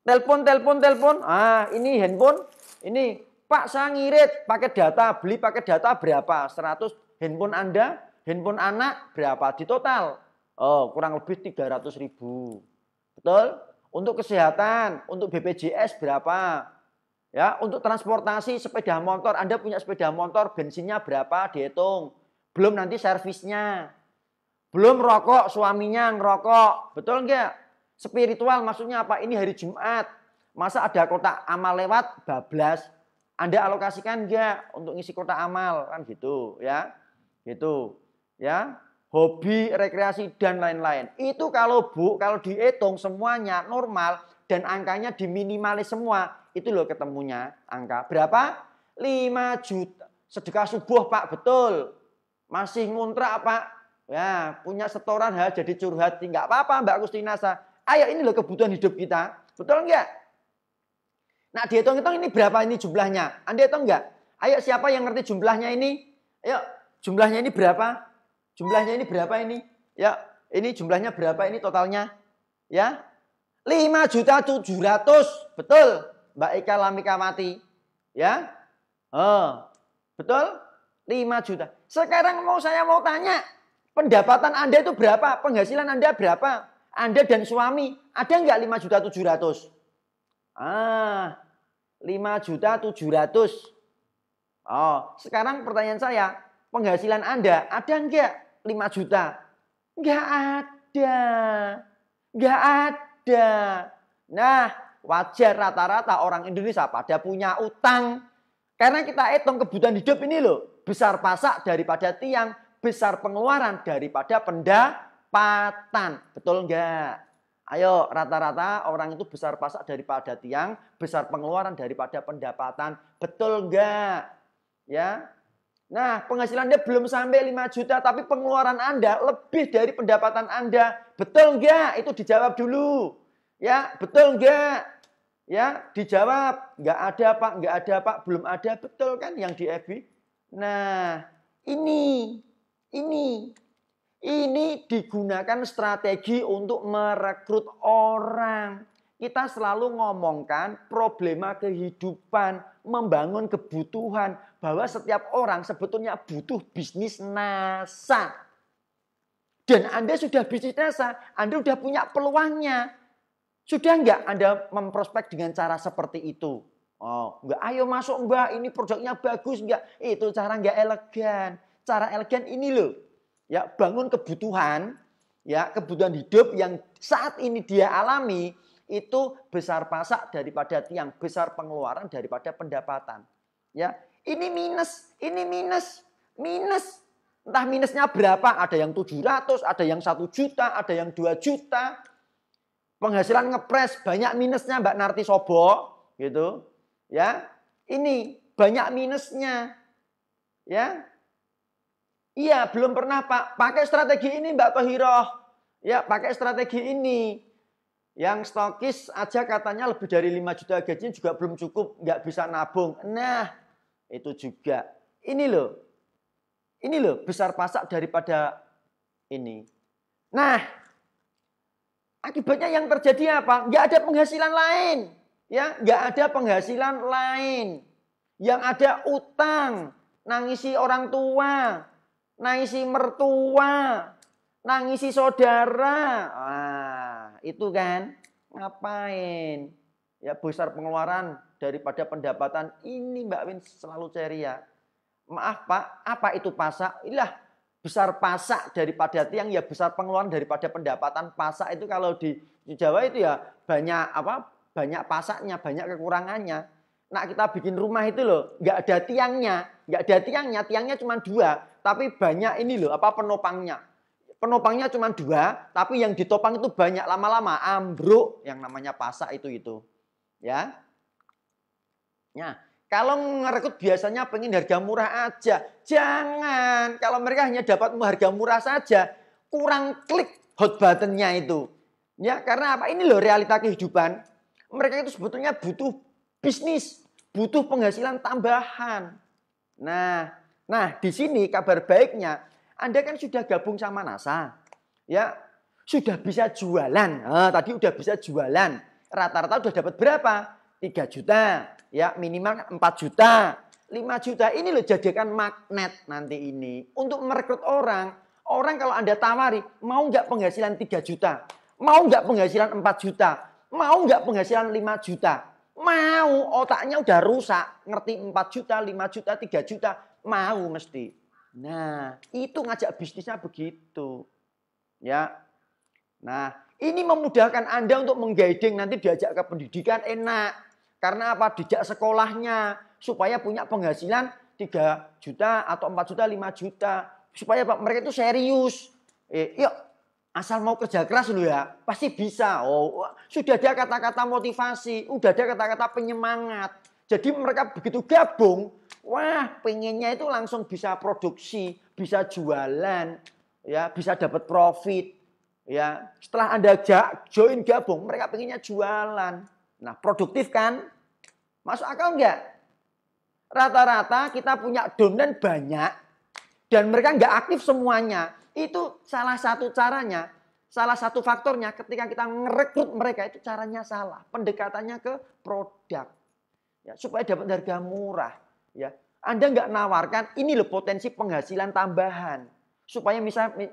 Telepon, telepon, telepon. Ah, ini handphone. Ini, Pak saya ngirit pakai data. Beli pakai data berapa? 100 handphone Anda, handphone anak berapa? Di total. Oh, kurang lebih 300 ribu. Betul? Untuk kesehatan, untuk BPJS berapa? Ya, untuk transportasi sepeda motor, Anda punya sepeda motor, bensinnya berapa? Dihitung belum nanti servisnya, belum rokok suaminya ngerokok, betul nggak? Spiritual maksudnya apa? Ini hari Jumat, masa ada kotak amal lewat bablas? Anda alokasikan nggak untuk ngisi kotak amal kan gitu ya, gitu ya hobi, rekreasi, dan lain-lain. Itu kalau bu, kalau dihitung semuanya normal dan angkanya diminimalis semua. Itu loh ketemunya angka. Berapa? 5 juta. Sedekah subuh pak, betul. Masih ngontrak, apa Ya, punya setoran hal jadi curhat. nggak apa-apa, Mbak Kustinasa ayo ini loh kebutuhan hidup kita. Betul nggak Nah, dihitung-hitung ini berapa ini jumlahnya? Anda hitung nggak Ayo siapa yang ngerti jumlahnya ini? Ayo, jumlahnya ini berapa? Jumlahnya ini berapa ini? Ya, ini jumlahnya berapa ini totalnya? Ya. 5 juta 700. Betul. Mbak Eka Lamika mati. Ya. Oh, betul? 5 juta. Sekarang mau saya mau tanya, pendapatan Anda itu berapa? Penghasilan Anda berapa? Anda dan suami ada nggak 5 juta 700? Ah, 5 juta 700. Oh, sekarang pertanyaan saya, penghasilan Anda ada nggak 5 juta? Nggak ada. Nggak ada. Nah, wajar rata-rata orang Indonesia pada punya utang. Karena kita hitung kebutuhan hidup ini loh. Besar pasak daripada tiang, besar pengeluaran daripada pendapatan. Betul enggak? Ayo, rata-rata orang itu besar pasak daripada tiang, besar pengeluaran daripada pendapatan. Betul enggak? Ya. Nah, penghasilan dia belum sampai 5 juta, tapi pengeluaran Anda lebih dari pendapatan Anda. Betul enggak? Itu dijawab dulu. Ya, betul enggak? Ya, dijawab. Enggak ada, Pak. Enggak ada, Pak. Belum ada. Betul kan yang di FB? Nah, ini ini ini digunakan strategi untuk merekrut orang. Kita selalu ngomongkan problema kehidupan, membangun kebutuhan, bahwa setiap orang sebetulnya butuh bisnis NASA. Dan Anda sudah bisnis NASA, Anda sudah punya peluangnya. Sudah enggak Anda memprospek dengan cara seperti itu? Oh, enggak, ayo masuk mbak, ini produknya bagus enggak? Itu cara enggak elegan. Cara elegan ini loh. Ya, bangun kebutuhan, ya kebutuhan hidup yang saat ini dia alami itu besar pasak daripada tiang, besar pengeluaran daripada pendapatan. Ya, ini minus, ini minus, minus. Entah minusnya berapa, ada yang 700, ada yang 1 juta, ada yang 2 juta. Penghasilan ngepres, banyak minusnya Mbak Narti Sobo, gitu Ya, ini banyak minusnya. Ya. Iya, belum pernah Pak pakai strategi ini Mbak Tohiroh. Ya, pakai strategi ini. Yang stokis aja katanya lebih dari 5 juta gajinya juga belum cukup, nggak bisa nabung. Nah, itu juga. Ini loh. Ini loh besar pasak daripada ini. Nah, akibatnya yang terjadi apa? Nggak ada penghasilan lain ya nggak ada penghasilan lain yang ada utang nangisi orang tua nangisi mertua nangisi saudara ah itu kan ngapain ya besar pengeluaran daripada pendapatan ini Mbak Win selalu ceria ya. maaf Pak apa itu pasak ilah besar pasak daripada tiang ya besar pengeluaran daripada pendapatan pasak itu kalau di, di Jawa itu ya banyak apa banyak pasaknya, banyak kekurangannya. Nah kita bikin rumah itu loh, nggak ada tiangnya, nggak ada tiangnya, tiangnya cuma dua, tapi banyak ini loh apa penopangnya. Penopangnya cuma dua, tapi yang ditopang itu banyak lama-lama ambruk yang namanya pasak itu itu, ya. Nah, kalau ngerekut biasanya pengen harga murah aja. Jangan, kalau mereka hanya dapat harga murah saja, kurang klik hot buttonnya itu. Ya, karena apa? Ini loh realita kehidupan mereka itu sebetulnya butuh bisnis, butuh penghasilan tambahan. Nah, nah di sini kabar baiknya Anda kan sudah gabung sama NASA. Ya, sudah bisa jualan. Nah, tadi sudah bisa jualan. Rata-rata sudah dapat berapa? 3 juta, ya minimal 4 kan juta, 5 juta. Ini lo jadikan magnet nanti ini untuk merekrut orang. Orang kalau Anda tawari, mau nggak penghasilan 3 juta? Mau nggak penghasilan 4 juta? Mau nggak penghasilan 5 juta? Mau, otaknya udah rusak. Ngerti 4 juta, 5 juta, 3 juta. Mau mesti. Nah, itu ngajak bisnisnya begitu. Ya. Nah, ini memudahkan Anda untuk menggaiding nanti diajak ke pendidikan enak. Karena apa? Dijak sekolahnya supaya punya penghasilan 3 juta atau 4 juta, 5 juta. Supaya mereka itu serius. Eh, yuk asal mau kerja keras dulu ya, pasti bisa. Oh, sudah ada kata-kata motivasi, sudah ada kata-kata penyemangat. Jadi mereka begitu gabung, wah pengennya itu langsung bisa produksi, bisa jualan, ya bisa dapat profit. Ya, setelah anda join gabung, mereka pengennya jualan. Nah, produktif kan? Masuk akal nggak? Rata-rata kita punya donan banyak dan mereka nggak aktif semuanya itu salah satu caranya, salah satu faktornya ketika kita merekrut mereka itu caranya salah, pendekatannya ke produk. Ya, supaya dapat harga murah, ya. Anda nggak nawarkan ini loh potensi penghasilan tambahan supaya misalnya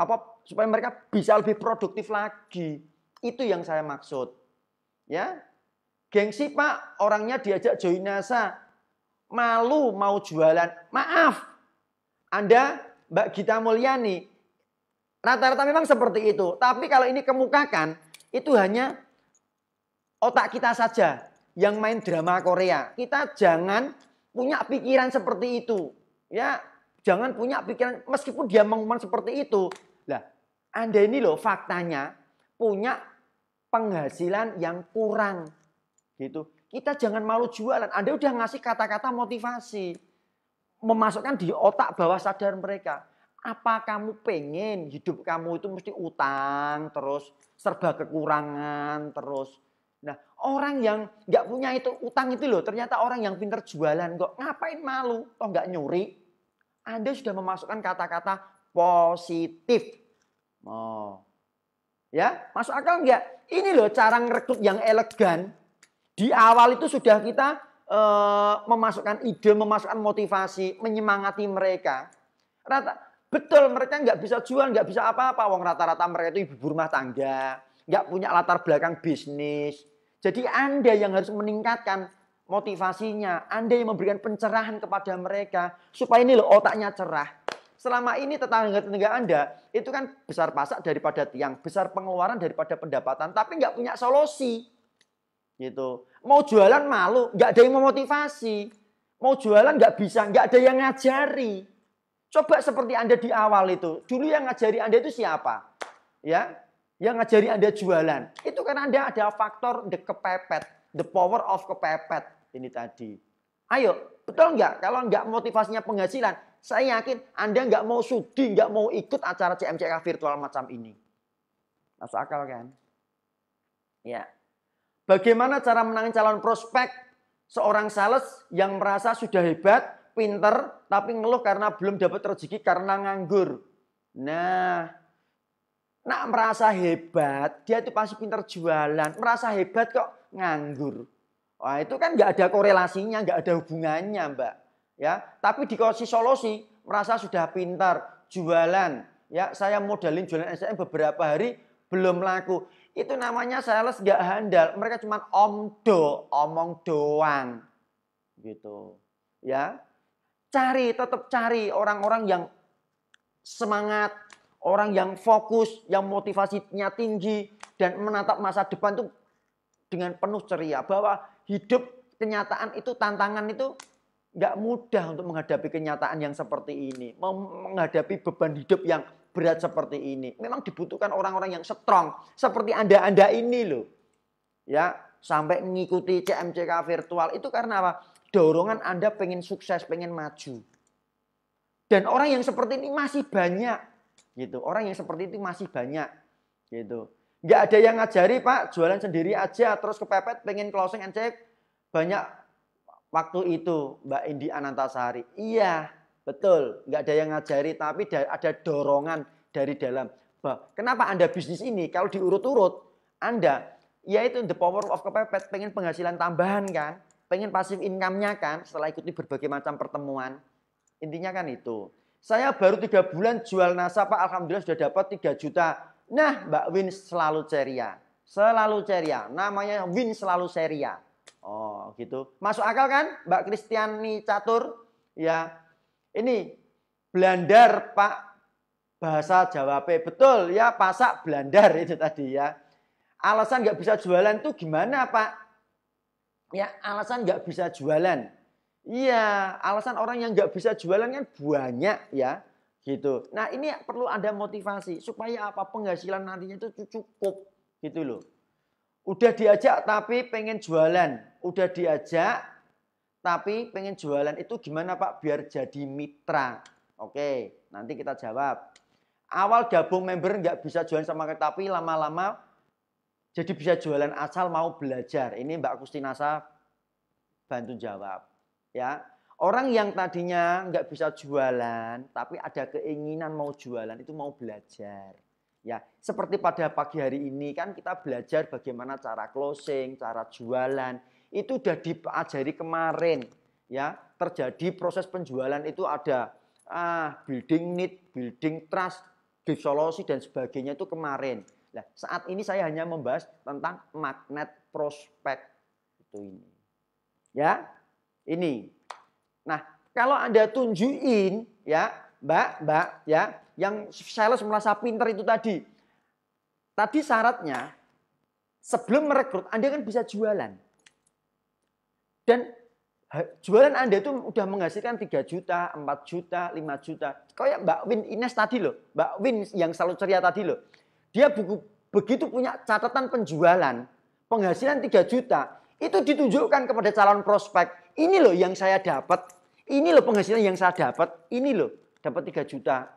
apa supaya mereka bisa lebih produktif lagi. Itu yang saya maksud. Ya. Gengsi Pak, orangnya diajak join NASA. Malu mau jualan. Maaf. Anda Mbak Gita Mulyani. Rata-rata memang seperti itu. Tapi kalau ini kemukakan, itu hanya otak kita saja yang main drama Korea. Kita jangan punya pikiran seperti itu. Ya, jangan punya pikiran meskipun dia mengumumkan seperti itu. Lah, Anda ini loh faktanya punya penghasilan yang kurang. Gitu. Kita jangan malu jualan. Anda udah ngasih kata-kata motivasi memasukkan di otak bawah sadar mereka. Apa kamu pengen hidup kamu itu mesti utang terus, serba kekurangan terus. Nah orang yang nggak punya itu utang itu loh ternyata orang yang pinter jualan kok. Ngapain malu? Toh nggak nyuri? Anda sudah memasukkan kata-kata positif. Oh. Ya, masuk akal nggak? Ini loh cara ngerekrut yang elegan. Di awal itu sudah kita Eh, memasukkan ide, memasukkan motivasi, menyemangati mereka. Rata, betul mereka nggak bisa jual, nggak bisa apa-apa. Wong rata-rata mereka itu ibu rumah tangga, nggak punya latar belakang bisnis. Jadi Anda yang harus meningkatkan motivasinya. Anda yang memberikan pencerahan kepada mereka. Supaya ini loh otaknya cerah. Selama ini tetangga-tetangga Anda itu kan besar pasak daripada tiang. Besar pengeluaran daripada pendapatan. Tapi nggak punya solusi. Gitu. Mau jualan malu, nggak ada yang memotivasi. Mau jualan nggak bisa, nggak ada yang ngajari. Coba seperti Anda di awal itu. Dulu yang ngajari Anda itu siapa? Ya, yang ngajari Anda jualan. Itu karena Anda ada faktor the kepepet, the power of kepepet ini tadi. Ayo, betul nggak? Kalau nggak motivasinya penghasilan, saya yakin Anda nggak mau sudi, nggak mau ikut acara CMCK virtual macam ini. Masuk akal kan? Ya. Bagaimana cara menangin calon prospek seorang sales yang merasa sudah hebat, pinter, tapi ngeluh karena belum dapat rezeki karena nganggur. Nah, nak merasa hebat, dia itu pasti pinter jualan. Merasa hebat kok nganggur. Wah itu kan nggak ada korelasinya, nggak ada hubungannya mbak. Ya, tapi di solusi merasa sudah pintar jualan. Ya, saya modalin jualan SM beberapa hari belum laku. Itu namanya sales gak handal. Mereka cuma omdo, omong doang. Gitu. Ya. Cari, tetap cari orang-orang yang semangat, orang yang fokus, yang motivasinya tinggi dan menatap masa depan itu dengan penuh ceria bahwa hidup kenyataan itu tantangan itu gak mudah untuk menghadapi kenyataan yang seperti ini, menghadapi beban hidup yang berat seperti ini. Memang dibutuhkan orang-orang yang strong seperti Anda-anda ini loh. Ya, sampai mengikuti CMCK virtual itu karena apa? Dorongan Anda pengen sukses, pengen maju. Dan orang yang seperti ini masih banyak gitu. Orang yang seperti itu masih banyak gitu. Nggak ada yang ngajari Pak, jualan sendiri aja terus kepepet pengen closing and check banyak waktu itu Mbak Indi Anantasari. Iya, Betul, nggak ada yang ngajari, tapi ada dorongan dari dalam. Bah, kenapa Anda bisnis ini? Kalau diurut-urut, Anda, yaitu the power of kepepet, pengen penghasilan tambahan kan? Pengen pasif income-nya kan? Setelah ikuti berbagai macam pertemuan. Intinya kan itu. Saya baru tiga bulan jual NASA, Pak. Alhamdulillah sudah dapat 3 juta. Nah, Mbak Win selalu ceria. Selalu ceria. Namanya Win selalu ceria. Oh, gitu. Masuk akal kan, Mbak Kristiani Catur? Ya, ini blandar Pak bahasa Jawa P. Betul ya pasak blandar itu tadi ya. Alasan nggak bisa jualan tuh gimana Pak? Ya alasan nggak bisa jualan. Iya alasan orang yang nggak bisa jualan kan banyak ya gitu. Nah ini perlu ada motivasi supaya apa penghasilan nantinya itu cukup gitu loh. Udah diajak tapi pengen jualan, udah diajak tapi pengen jualan itu gimana Pak biar jadi mitra? Oke, nanti kita jawab. Awal gabung member nggak bisa jualan sama kita, tapi lama-lama jadi bisa jualan asal mau belajar. Ini Mbak Kustinasa bantu jawab. Ya, orang yang tadinya nggak bisa jualan, tapi ada keinginan mau jualan itu mau belajar. Ya, seperti pada pagi hari ini kan kita belajar bagaimana cara closing, cara jualan itu sudah diajari kemarin ya terjadi proses penjualan itu ada ah building need, building trust, solusi dan sebagainya itu kemarin. Nah, saat ini saya hanya membahas tentang magnet prospek itu ini. Ya. Ini. Nah, kalau Anda tunjukin ya, Mbak, Mbak ya, yang sales merasa pinter itu tadi. Tadi syaratnya sebelum merekrut Anda kan bisa jualan. Dan jualan Anda itu udah menghasilkan 3 juta, 4 juta, 5 juta. Kayak Mbak Win Ines tadi loh, Mbak Win yang selalu ceria tadi loh. Dia buku, begitu punya catatan penjualan, penghasilan 3 juta, itu ditunjukkan kepada calon prospek. Ini loh yang saya dapat, ini loh penghasilan yang saya dapat, ini loh dapat 3 juta.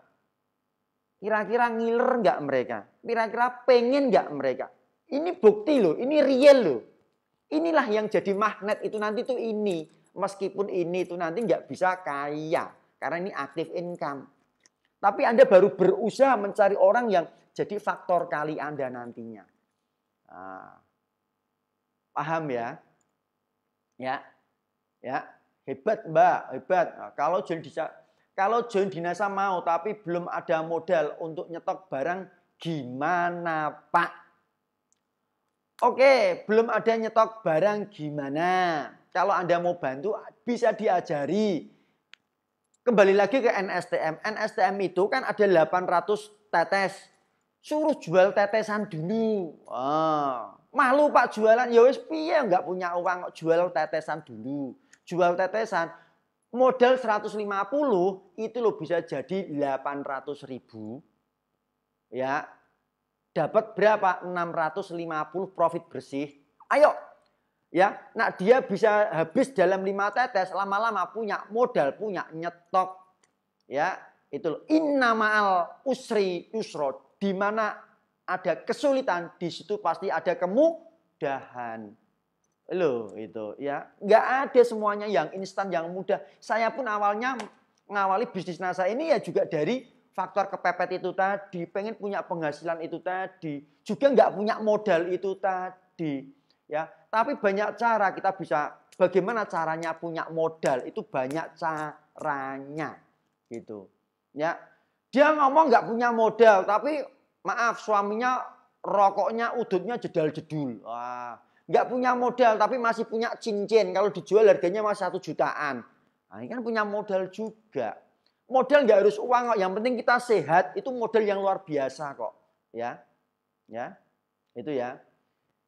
Kira-kira ngiler nggak mereka? Kira-kira pengen nggak mereka? Ini bukti loh, ini real loh. Inilah yang jadi magnet itu nanti tuh ini. Meskipun ini itu nanti nggak bisa kaya. Karena ini aktif income. Tapi Anda baru berusaha mencari orang yang jadi faktor kali Anda nantinya. Nah, paham ya? Ya, ya hebat mbak, hebat. Nah, kalau join disa, kalau join dinasa mau tapi belum ada modal untuk nyetok barang, gimana pak? Oke, belum ada nyetok barang gimana? Kalau Anda mau bantu bisa diajari. Kembali lagi ke NSTM. NSTM itu kan ada 800 tetes. Suruh jual tetesan dulu. Oh. malu Pak jualan. Ya wis nggak punya uang jual tetesan dulu. Jual tetesan modal 150 itu lo bisa jadi 800 ribu. Ya, dapat berapa? 650 profit bersih. Ayo. Ya, nah dia bisa habis dalam 5 tetes, lama-lama punya modal, punya nyetok. Ya, itu loh. Innamal usri yusro. Di mana ada kesulitan, di situ pasti ada kemudahan. Loh, itu ya. Nggak ada semuanya yang instan, yang mudah. Saya pun awalnya ngawali bisnis NASA ini ya juga dari faktor kepepet itu tadi, pengen punya penghasilan itu tadi, juga nggak punya modal itu tadi, ya. Tapi banyak cara kita bisa bagaimana caranya punya modal itu banyak caranya gitu. Ya. Dia ngomong nggak punya modal, tapi maaf suaminya rokoknya udutnya jedal jedul. Wah, nggak punya modal tapi masih punya cincin kalau dijual harganya masih satu jutaan. Nah, ini kan punya modal juga modal nggak harus uang kok. Yang penting kita sehat itu modal yang luar biasa kok. Ya, ya, itu ya.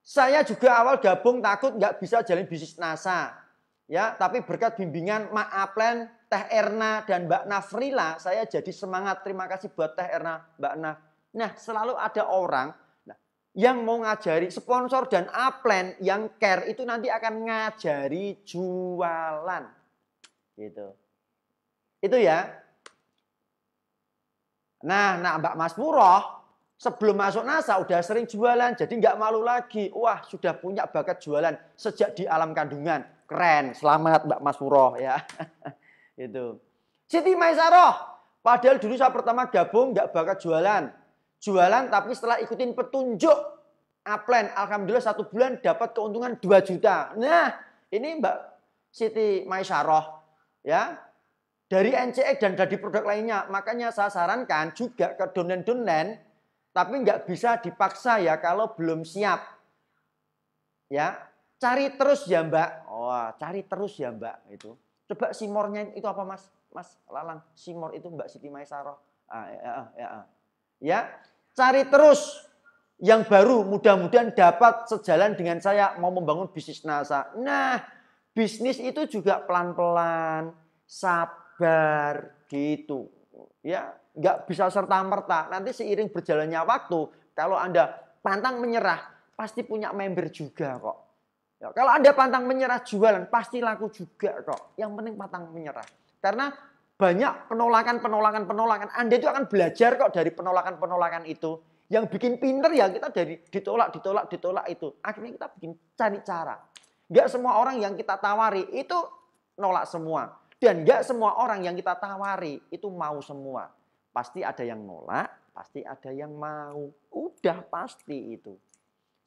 Saya juga awal gabung takut nggak bisa jalin bisnis NASA. Ya, tapi berkat bimbingan Mak Aplen, Teh Erna, dan Mbak Nafrila, saya jadi semangat. Terima kasih buat Teh Erna, Mbak Naf. Nah, selalu ada orang nah, yang mau ngajari sponsor dan aplen yang care itu nanti akan ngajari jualan. Gitu. Itu ya. Nah, nak Mbak Mas Muroh, sebelum masuk NASA udah sering jualan, jadi nggak malu lagi. Wah, sudah punya bakat jualan sejak di alam kandungan. Keren, selamat Mbak Mas Muroh ya. <laughs> itu. Siti Maisaroh, padahal dulu saya pertama gabung nggak bakat jualan. Jualan tapi setelah ikutin petunjuk Aplen, Alhamdulillah satu bulan dapat keuntungan 2 juta. Nah, ini Mbak Siti Maisaroh ya dari NCX dan dari produk lainnya. Makanya saya sarankan juga ke donen-donen, tapi nggak bisa dipaksa ya kalau belum siap. Ya, cari terus ya mbak. Wah, oh, cari terus ya mbak. Itu. Coba simornya itu apa mas? Mas Lalang, simor itu mbak Siti Maisaroh. Ah, ya, ya, ya, ya. ya, cari terus yang baru mudah-mudahan dapat sejalan dengan saya mau membangun bisnis NASA. Nah, bisnis itu juga pelan-pelan, sabar sabar gitu. Ya, nggak bisa serta merta. Nanti seiring berjalannya waktu, kalau Anda pantang menyerah, pasti punya member juga kok. Ya, kalau Anda pantang menyerah jualan, pasti laku juga kok. Yang penting pantang menyerah. Karena banyak penolakan-penolakan-penolakan. Anda itu akan belajar kok dari penolakan-penolakan itu. Yang bikin pinter ya kita dari ditolak, ditolak, ditolak itu. Akhirnya kita bikin cari cara. Nggak semua orang yang kita tawari itu nolak semua. Dan nggak semua orang yang kita tawari itu mau semua. Pasti ada yang nolak, pasti ada yang mau. Udah pasti itu.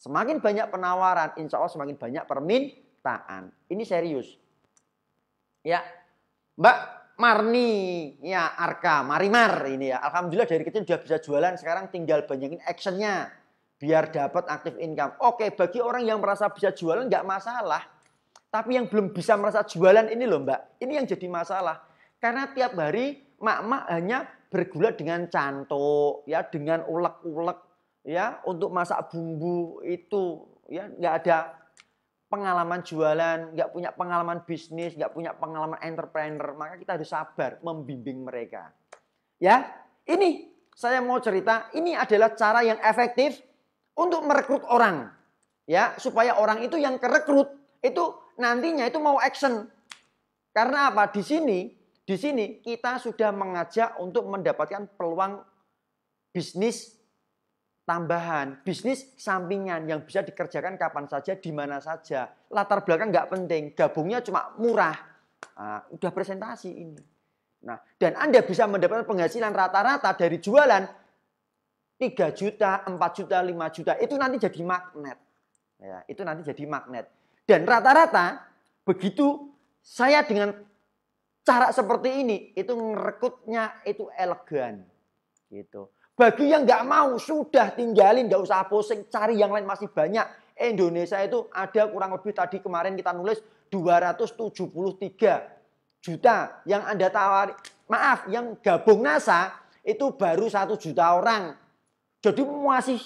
Semakin banyak penawaran, insya Allah semakin banyak permintaan. Ini serius. Ya, Mbak Marni, ya Arka, Marimar ini ya. Alhamdulillah dari kecil sudah bisa jualan, sekarang tinggal banyakin actionnya biar dapat aktif income. Oke, bagi orang yang merasa bisa jualan nggak masalah. Tapi yang belum bisa merasa jualan ini loh mbak, ini yang jadi masalah. Karena tiap hari mak-mak hanya bergulat dengan canto, ya dengan ulek-ulek, ya untuk masak bumbu itu, ya nggak ada pengalaman jualan, nggak punya pengalaman bisnis, nggak punya pengalaman entrepreneur, maka kita harus sabar membimbing mereka. Ya, ini saya mau cerita, ini adalah cara yang efektif untuk merekrut orang. Ya, supaya orang itu yang kerekrut itu nantinya itu mau action. Karena apa? Di sini, di sini kita sudah mengajak untuk mendapatkan peluang bisnis tambahan, bisnis sampingan yang bisa dikerjakan kapan saja, di mana saja. Latar belakang nggak penting, gabungnya cuma murah. Nah, udah presentasi ini. Nah, dan Anda bisa mendapatkan penghasilan rata-rata dari jualan 3 juta, 4 juta, 5 juta. Itu nanti jadi magnet. Ya, itu nanti jadi magnet. Dan rata-rata begitu saya dengan cara seperti ini itu ngerekutnya itu elegan gitu. Bagi yang nggak mau sudah tinggalin nggak usah pusing cari yang lain masih banyak. Indonesia itu ada kurang lebih tadi kemarin kita nulis 273 juta yang Anda tawari. Maaf, yang gabung NASA itu baru satu juta orang. Jadi masih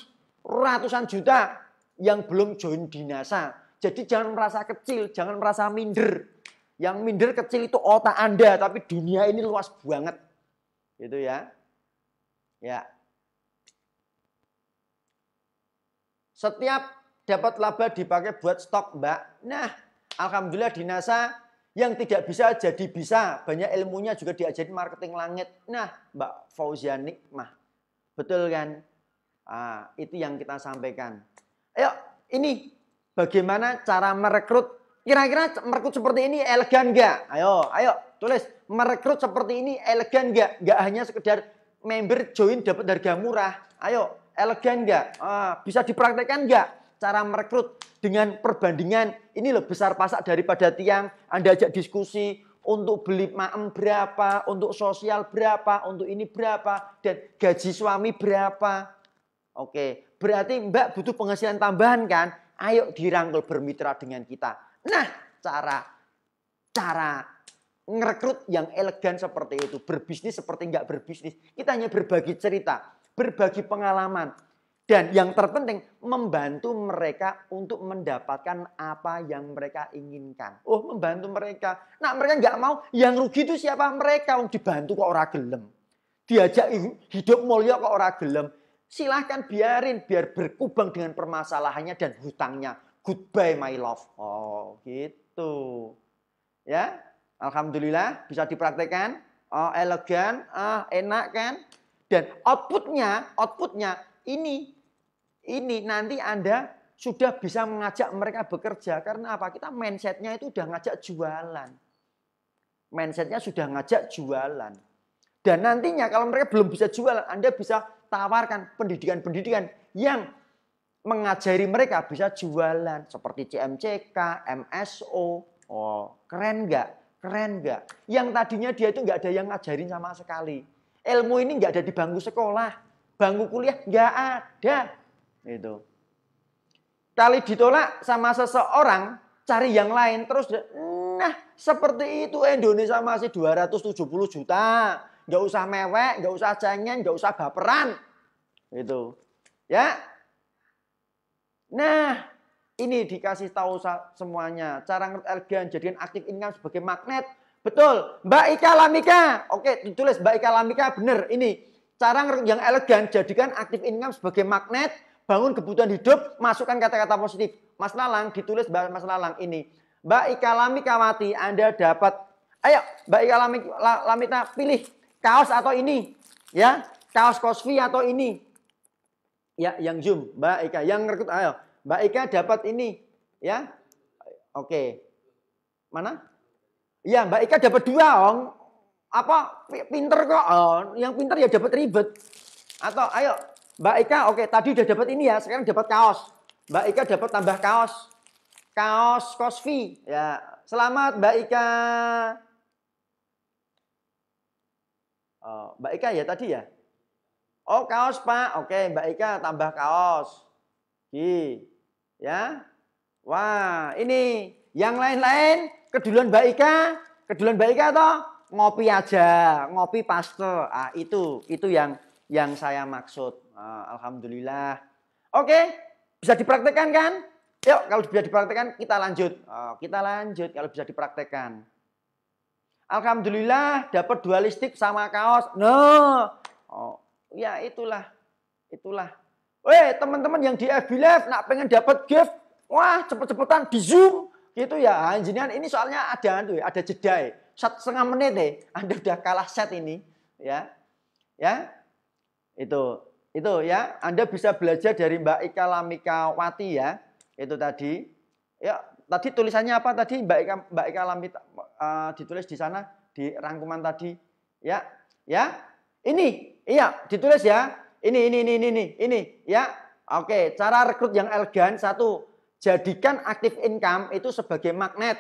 ratusan juta yang belum join di NASA jadi jangan merasa kecil, jangan merasa minder. Yang minder kecil itu otak Anda, tapi dunia ini luas banget. Gitu ya. Ya. Setiap dapat laba dipakai buat stok, Mbak. Nah, alhamdulillah di NASA yang tidak bisa jadi bisa. Banyak ilmunya juga diajarin marketing langit. Nah, Mbak Fauzia Nikmah, Betul kan? Ah, itu yang kita sampaikan. Ayo, ini Bagaimana cara merekrut? Kira-kira merekrut seperti ini elegan nggak? Ayo, ayo tulis. Merekrut seperti ini elegan nggak? Gak hanya sekedar member join dapat harga murah. Ayo, elegan nggak? Ah, bisa dipraktekkan nggak? Cara merekrut dengan perbandingan ini loh besar pasak daripada tiang. Anda ajak diskusi, untuk beli maem berapa, untuk sosial berapa, untuk ini berapa, dan gaji suami berapa. Oke, berarti Mbak butuh penghasilan tambahan kan? Ayo dirangkul bermitra dengan kita. Nah, cara cara ngerekrut yang elegan seperti itu, berbisnis seperti nggak berbisnis. Kita hanya berbagi cerita, berbagi pengalaman, dan yang terpenting membantu mereka untuk mendapatkan apa yang mereka inginkan. Oh, membantu mereka. Nah, mereka nggak mau. Yang rugi itu siapa? Mereka. dibantu ke orang gelem. Diajak hidup mulia ke orang gelem. Silahkan biarin biar berkubang dengan permasalahannya dan hutangnya. Goodbye my love. Oh gitu. Ya, Alhamdulillah bisa dipraktekkan. Oh, elegan, ah, enak kan? Dan outputnya, outputnya ini, ini nanti Anda sudah bisa mengajak mereka bekerja karena apa? Kita mindsetnya itu sudah ngajak jualan. Mindsetnya sudah ngajak jualan. Dan nantinya kalau mereka belum bisa jualan, Anda bisa tawarkan pendidikan-pendidikan yang mengajari mereka bisa jualan seperti CMCK, MSO. Oh, keren nggak? Keren nggak? Yang tadinya dia itu nggak ada yang ngajarin sama sekali. Ilmu ini nggak ada di bangku sekolah, bangku kuliah nggak ada. Itu. Kali ditolak sama seseorang, cari yang lain terus. Nah, seperti itu Indonesia masih 270 juta nggak usah mewek, nggak usah cengeng, nggak usah baperan. Gitu. Ya. Nah, ini dikasih tahu semuanya. Cara ngerti elegan jadikan aktif income sebagai magnet. Betul. Mbak Ika Lamika. Oke, ditulis Mbak Ika Lamika bener. ini. Cara yang elegan jadikan aktif income kan sebagai magnet, bangun kebutuhan hidup, masukkan kata-kata positif. Mas Lalang ditulis Mbak Mas Lalang ini. Mbak Ika Lamika mati, Anda dapat Ayo, Mbak Ika Lamika, Lamita pilih kaos atau ini ya kaos kosfi atau ini ya yang zoom Mbak Eka yang rekrut ayo Mbak Eka dapat ini ya oke mana ya Mbak Eka dapat dua om, apa pinter kok om oh, yang pinter ya dapat ribet atau ayo Mbak Eka oke tadi udah dapat ini ya sekarang dapat kaos Mbak Eka dapat tambah kaos kaos kosfi ya selamat Mbak Ika Oh, Mbak Ika ya tadi ya? Oh kaos Pak, oke Mbak Ika tambah kaos. Ki, ya. Wah ini yang lain-lain kedulan Mbak Ika, kedulan Mbak Ika toh ngopi aja, ngopi pastel. Ah, itu itu yang yang saya maksud. Ah, Alhamdulillah. Oke, bisa dipraktekkan kan? Yuk, kalau bisa dipraktekkan kita lanjut. Oh, kita lanjut kalau bisa dipraktekkan. Alhamdulillah dapat dua listrik sama kaos. No. Nah. Oh, ya itulah. Itulah. Weh, teman-teman yang di FB Live nak pengen dapat gift, wah cepet-cepetan di Zoom gitu ya. Anjinian ini soalnya ada tuh, anu ya, ada jeda. Satu setengah menit deh, <laughs> Anda udah kalah set ini, ya. Ya. Itu. Itu ya, Anda bisa belajar dari Mbak Ika Lamikawati ya. Itu tadi. Ya, tadi tulisannya apa tadi Mbak Ika Mbak Ika Lamita uh, ditulis di sana di rangkuman tadi ya ya ini iya ditulis ya ini ini ini ini ini, ini ya oke cara rekrut yang elegan satu jadikan aktif income itu sebagai magnet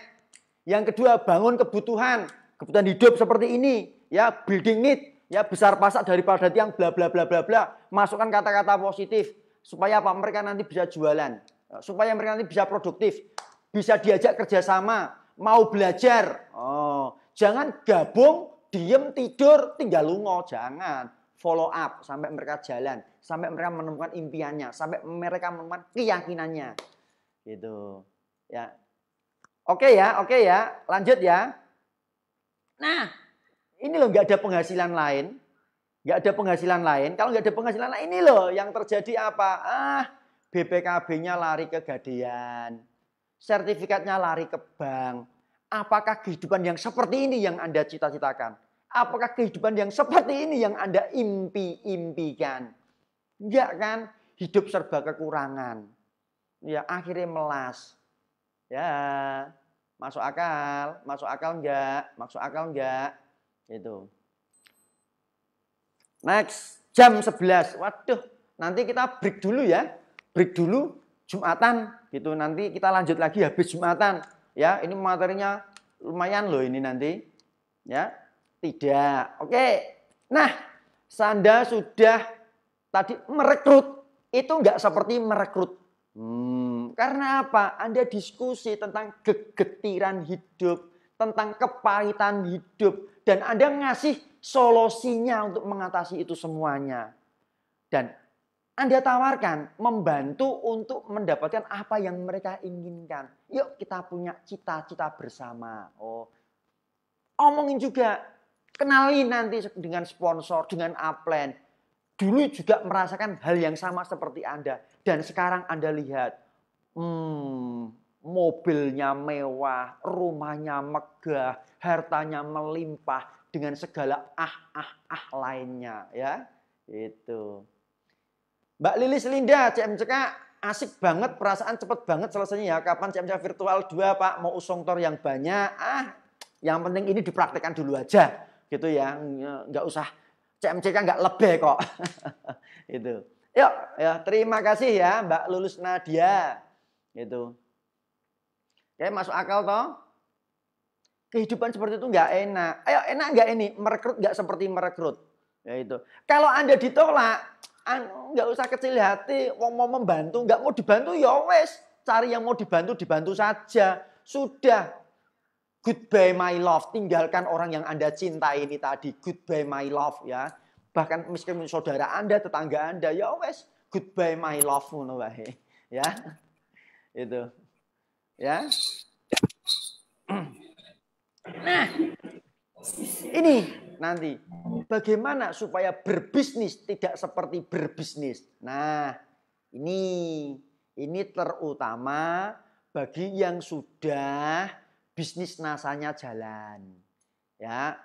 yang kedua bangun kebutuhan kebutuhan hidup seperti ini ya building need ya besar pasak daripada yang bla bla bla bla bla masukkan kata-kata positif supaya apa mereka nanti bisa jualan supaya mereka nanti bisa produktif bisa diajak kerjasama mau belajar. Oh, jangan gabung, diem, tidur, tinggal lungo. Jangan. Follow up sampai mereka jalan, sampai mereka menemukan impiannya, sampai mereka menemukan keyakinannya. Gitu. Ya. Oke ya, oke ya. Lanjut ya. Nah, ini loh nggak ada penghasilan lain. Nggak ada penghasilan lain. Kalau nggak ada penghasilan lain, ini loh yang terjadi apa? Ah, BPKB-nya lari ke gadean sertifikatnya lari ke bank. Apakah kehidupan yang seperti ini yang Anda cita-citakan? Apakah kehidupan yang seperti ini yang Anda impi-impikan? Enggak kan? Hidup serba kekurangan. Ya, akhirnya melas. Ya, masuk akal, masuk akal enggak, masuk akal enggak. Itu. Next, jam 11. Waduh, nanti kita break dulu ya. Break dulu, Jumatan gitu nanti kita lanjut lagi habis jumatan ya ini materinya lumayan loh ini nanti ya tidak oke nah Sanda sudah tadi merekrut itu nggak seperti merekrut hmm, karena apa Anda diskusi tentang kegetiran hidup tentang kepahitan hidup dan Anda ngasih solusinya untuk mengatasi itu semuanya dan anda tawarkan membantu untuk mendapatkan apa yang mereka inginkan. Yuk kita punya cita-cita bersama. Oh, omongin juga, kenali nanti dengan sponsor, dengan upline. Dulu juga merasakan hal yang sama seperti Anda dan sekarang Anda lihat, hmm, mobilnya mewah, rumahnya megah, hartanya melimpah dengan segala ah ah ah lainnya, ya itu. Mbak Lilis Linda, CMCK asik banget perasaan cepet banget selesainya ya. Kapan CMCK virtual 2 Pak? Mau usung tor yang banyak. Ah, yang penting ini dipraktekkan dulu aja. Gitu ya, nggak usah CMCK nggak lebih kok. <laughs> itu. Yuk, ya terima kasih ya Mbak Lulus Nadia. Gitu. Oke, masuk akal toh? Kehidupan seperti itu nggak enak. Ayo enak nggak ini? Merekrut nggak seperti merekrut. Ya itu. Kalau Anda ditolak, Anu, nggak usah kecil hati, wong mau membantu, nggak mau dibantu ya wes, cari yang mau dibantu dibantu saja. Sudah goodbye my love, tinggalkan orang yang Anda cintai ini tadi, goodbye my love ya. Bahkan meskipun saudara Anda, tetangga Anda, ya wes, goodbye my love no Ya. Itu. Ya. <clears throat> Nah, ini nanti bagaimana supaya berbisnis tidak seperti berbisnis. Nah, ini ini terutama bagi yang sudah bisnis nasanya jalan. Ya.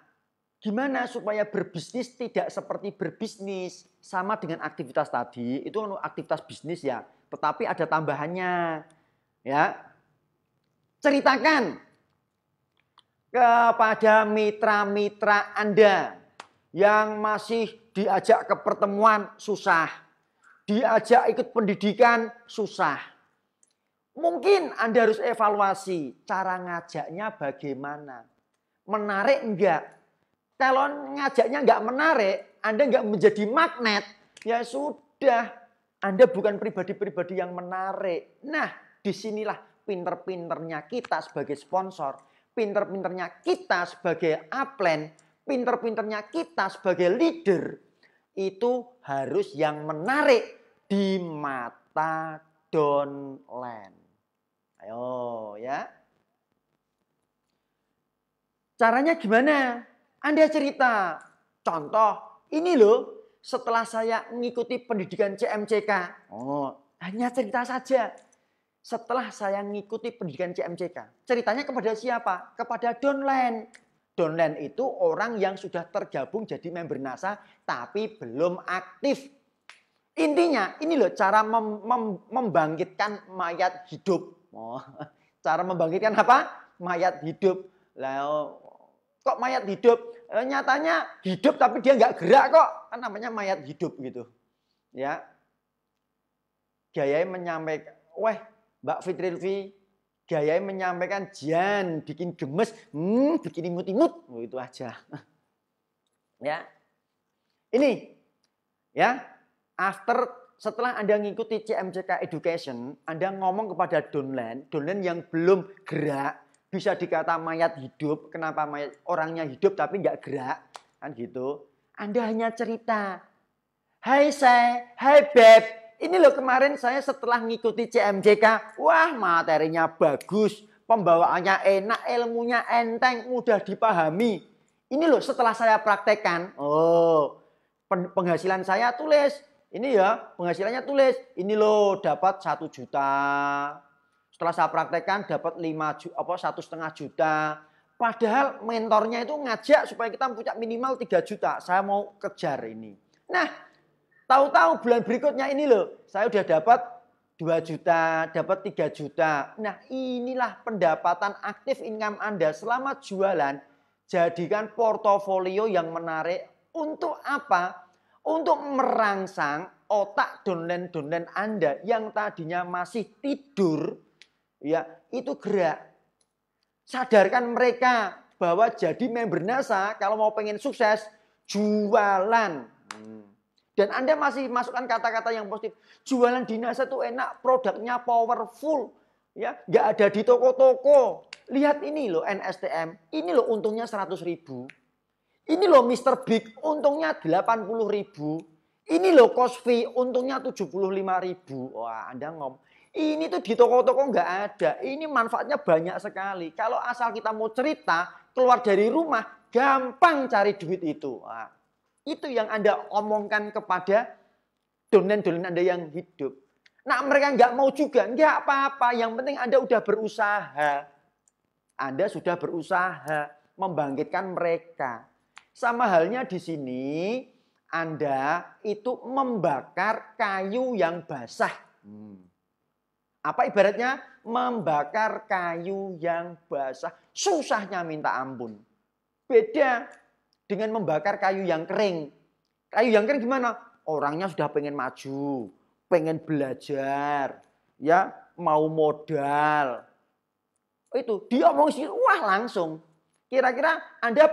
Gimana supaya berbisnis tidak seperti berbisnis sama dengan aktivitas tadi? Itu anu aktivitas bisnis ya, tetapi ada tambahannya. Ya. Ceritakan kepada mitra-mitra Anda yang masih diajak ke pertemuan susah, diajak ikut pendidikan susah. Mungkin Anda harus evaluasi cara ngajaknya bagaimana. Menarik enggak? Kalau ngajaknya enggak menarik, Anda enggak menjadi magnet, ya sudah. Anda bukan pribadi-pribadi yang menarik. Nah, disinilah pinter-pinternya kita sebagai sponsor pinter-pinternya kita sebagai aplen, pinter-pinternya kita sebagai leader, itu harus yang menarik di mata downline. Ayo ya. Caranya gimana? Anda cerita. Contoh, ini loh setelah saya mengikuti pendidikan CMCK. Oh, hanya cerita saja setelah saya mengikuti pendidikan CMCK. Ceritanya kepada siapa? Kepada downline. Downline itu orang yang sudah tergabung jadi member NASA tapi belum aktif. Intinya ini loh cara mem mem membangkitkan mayat hidup. Oh, <laughs> cara membangkitkan apa? Mayat hidup. Lalu kok mayat hidup? Eh, nyatanya hidup tapi dia nggak gerak kok. Kan namanya mayat hidup gitu. Ya. gaya menyampaikan, weh Mbak Fitri gaya menyampaikan jian bikin gemes, hmm, bikin imut-imut, oh, itu aja. <laughs> ya. Ini ya, after setelah Anda ngikuti CMCK Education, Anda ngomong kepada downline, downline yang belum gerak, bisa dikata mayat hidup, kenapa mayat orangnya hidup tapi nggak gerak, kan gitu. Anda hanya cerita, hai saya, hai babe. Ini loh kemarin saya setelah ngikuti CMJK, wah materinya bagus, pembawaannya enak, ilmunya enteng, mudah dipahami. Ini loh setelah saya praktekkan, oh penghasilan saya tulis, ini ya penghasilannya tulis, ini loh dapat satu juta. Setelah saya praktekkan dapat lima apa satu setengah juta. Padahal mentornya itu ngajak supaya kita punya minimal 3 juta. Saya mau kejar ini. Nah, Tahu-tahu bulan berikutnya ini loh, saya udah dapat 2 juta, dapat 3 juta. Nah, inilah pendapatan aktif income Anda selama jualan. Jadikan portofolio yang menarik untuk apa? Untuk merangsang otak downline-downline Anda yang tadinya masih tidur ya, itu gerak. Sadarkan mereka bahwa jadi member NASA kalau mau pengen sukses jualan. Hmm. Dan Anda masih masukkan kata-kata yang positif. Jualan dinas itu enak, produknya powerful. ya Nggak ada di toko-toko. Lihat ini loh NSTM, ini loh untungnya 100 ribu. Ini loh Mr. Big, untungnya 80 ribu. Ini loh fee, untungnya 75 ribu. Wah Anda ngom. Ini tuh di toko-toko nggak ada. Ini manfaatnya banyak sekali. Kalau asal kita mau cerita, keluar dari rumah, gampang cari duit itu. Wah. Itu yang Anda omongkan kepada donen-donen Anda yang hidup. Nah mereka nggak mau juga, nggak apa-apa. Yang penting Anda udah berusaha. Anda sudah berusaha membangkitkan mereka. Sama halnya di sini Anda itu membakar kayu yang basah. Hmm. Apa ibaratnya? Membakar kayu yang basah. Susahnya minta ampun. Beda dengan membakar kayu yang kering. Kayu yang kering gimana? Orangnya sudah pengen maju, pengen belajar, ya mau modal. Oh, itu dia omong sih, wah langsung. Kira-kira Anda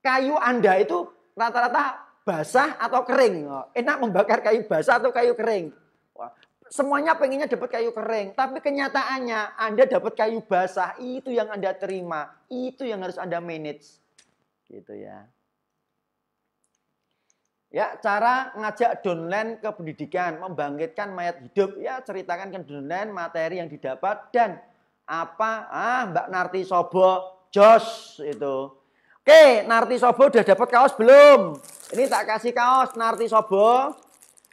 kayu Anda itu rata-rata basah atau kering. Enak membakar kayu basah atau kayu kering. Wah, semuanya pengennya dapat kayu kering, tapi kenyataannya Anda dapat kayu basah, itu yang Anda terima, itu yang harus Anda manage. Gitu ya. Ya, cara ngajak downline ke pendidikan, membangkitkan mayat hidup, ya ceritakan ke downline materi yang didapat dan apa ah Mbak Narti Sobo Jos itu. Oke, Narti Sobo udah dapat kaos belum? Ini tak kasih kaos Narti Sobo.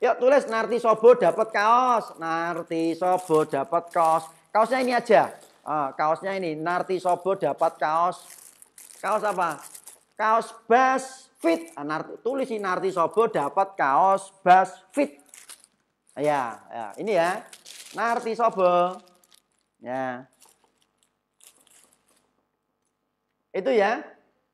Yuk tulis Narti Sobo dapat kaos. Narti Sobo dapat kaos. Kaosnya ini aja. Ah, kaosnya ini Narti Sobo dapat kaos. Kaos apa? Kaos bas fit. Anar, tulis Inarti Sobo dapat kaos bas fit. Ya, ya, ini ya. Narti Sobo. Ya. Itu ya.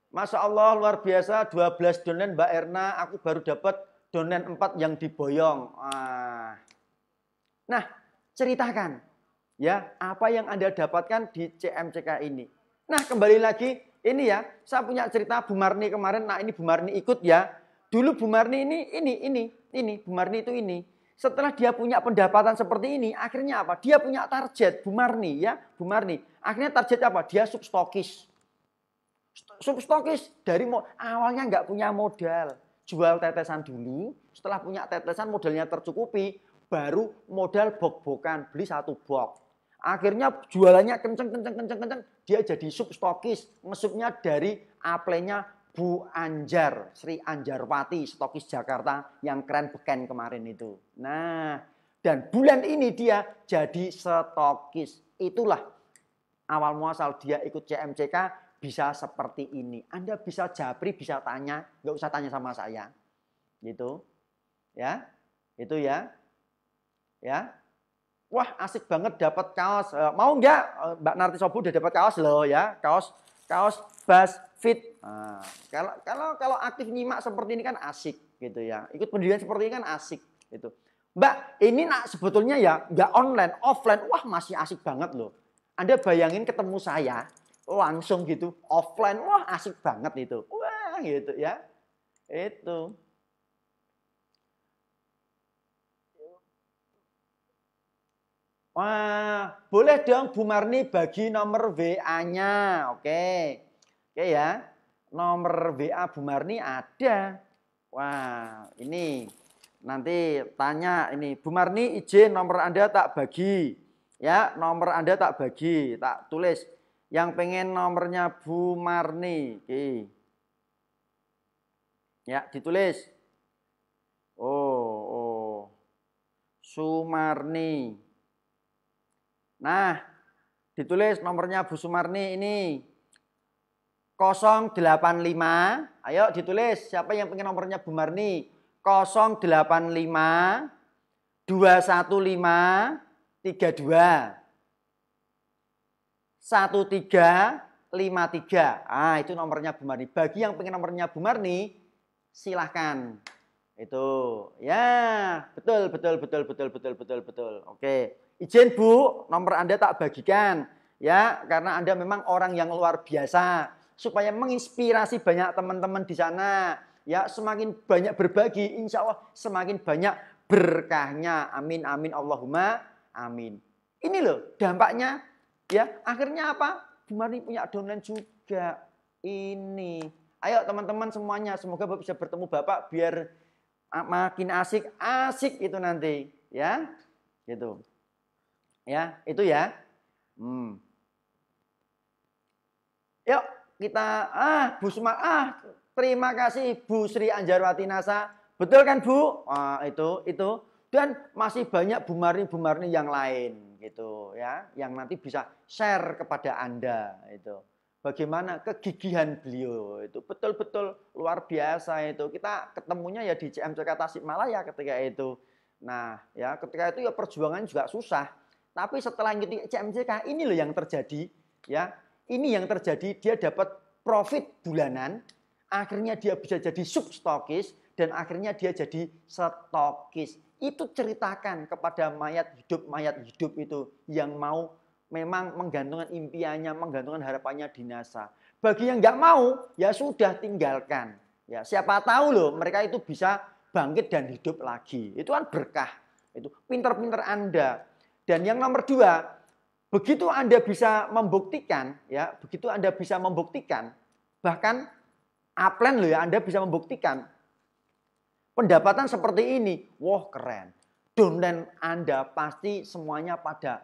Masya Allah luar biasa 12 donen Mbak Erna. Aku baru dapat donen 4 yang diboyong. Ah. Nah, ceritakan ya apa yang Anda dapatkan di CMCK ini. Nah, kembali lagi ini ya, saya punya cerita Bu Marni kemarin. Nah ini Bu Marni ikut ya. Dulu Bu Marni ini, ini, ini, ini. Bu Marni itu ini. Setelah dia punya pendapatan seperti ini, akhirnya apa? Dia punya target, Bu Marni ya, Bu Marni. Akhirnya target apa? Dia substokis. Substokis dari awalnya nggak punya modal. Jual tetesan dulu, setelah punya tetesan modalnya tercukupi, baru modal bok-bokan, beli satu box Akhirnya jualannya kenceng, kenceng, kenceng, kenceng. Dia jadi sub stokis. Ngesubnya dari aplenya Bu Anjar, Sri Anjarwati, stokis Jakarta yang keren beken kemarin itu. Nah, dan bulan ini dia jadi stokis. Itulah awal muasal dia ikut CMCK bisa seperti ini. Anda bisa japri, bisa tanya, nggak usah tanya sama saya. Gitu. Ya. Itu ya. Ya wah asik banget dapat kaos. Eh, mau nggak eh, Mbak Narti Sobu udah dapat kaos loh ya, kaos kaos Bas Fit. Nah, kalau kalau kalau aktif nyimak seperti ini kan asik gitu ya. Ikut pendidikan seperti ini kan asik gitu. Mbak, ini nak sebetulnya ya nggak online, offline. Wah masih asik banget loh. Anda bayangin ketemu saya langsung gitu offline. Wah asik banget itu. Wah gitu ya. Itu. Wah, boleh dong Bu Marni bagi nomor WA-nya. Oke. Oke ya. Nomor WA Bu Marni ada. Wah, ini nanti tanya ini Bu Marni izin nomor Anda tak bagi. Ya, nomor Anda tak bagi, tak tulis. Yang pengen nomornya Bu Marni. Oke. Ya, ditulis. Oh, oh. Sumarni. Nah, ditulis nomornya Bu Sumarni ini 085. Ayo ditulis siapa yang pengen nomornya Bu Marni? 085 215 32 1353. Ah, itu nomornya Bu Marni. Bagi yang pengen nomornya Bu Marni, silahkan. Itu. Ya, betul, betul, betul, betul, betul, betul, betul. Oke. Izin Bu, nomor Anda tak bagikan ya karena Anda memang orang yang luar biasa supaya menginspirasi banyak teman-teman di sana. Ya, semakin banyak berbagi, insya Allah semakin banyak berkahnya. Amin, amin, Allahumma, amin. Ini loh dampaknya. Ya, akhirnya apa? kemarin punya donan juga. Ini. Ayo teman-teman semuanya, semoga bisa bertemu Bapak biar ah, makin asik, asik itu nanti. Ya, gitu. Ya, itu ya. Hmm. Yuk, kita ah Bu Suma ah terima kasih Bu Sri Anjarwati Nasa. Betul kan Bu? Ah, itu itu dan masih banyak Bu Marni yang lain gitu ya, yang nanti bisa share kepada Anda itu. Bagaimana kegigihan beliau itu betul-betul luar biasa itu. Kita ketemunya ya di CM CMCK Tasikmalaya ketika itu. Nah, ya ketika itu ya perjuangan juga susah tapi setelah ngikuti CMCK ini loh yang terjadi ya. Ini yang terjadi dia dapat profit bulanan, akhirnya dia bisa jadi substokis dan akhirnya dia jadi stokis. Itu ceritakan kepada mayat hidup mayat hidup itu yang mau memang menggantungkan impiannya, menggantungkan harapannya di NASA. Bagi yang nggak mau ya sudah tinggalkan. Ya siapa tahu loh mereka itu bisa bangkit dan hidup lagi. Itu kan berkah. Itu pinter-pinter Anda dan yang nomor dua, begitu Anda bisa membuktikan, ya, begitu Anda bisa membuktikan, bahkan upline loh ya, Anda bisa membuktikan pendapatan seperti ini, wah keren. dan Anda pasti semuanya pada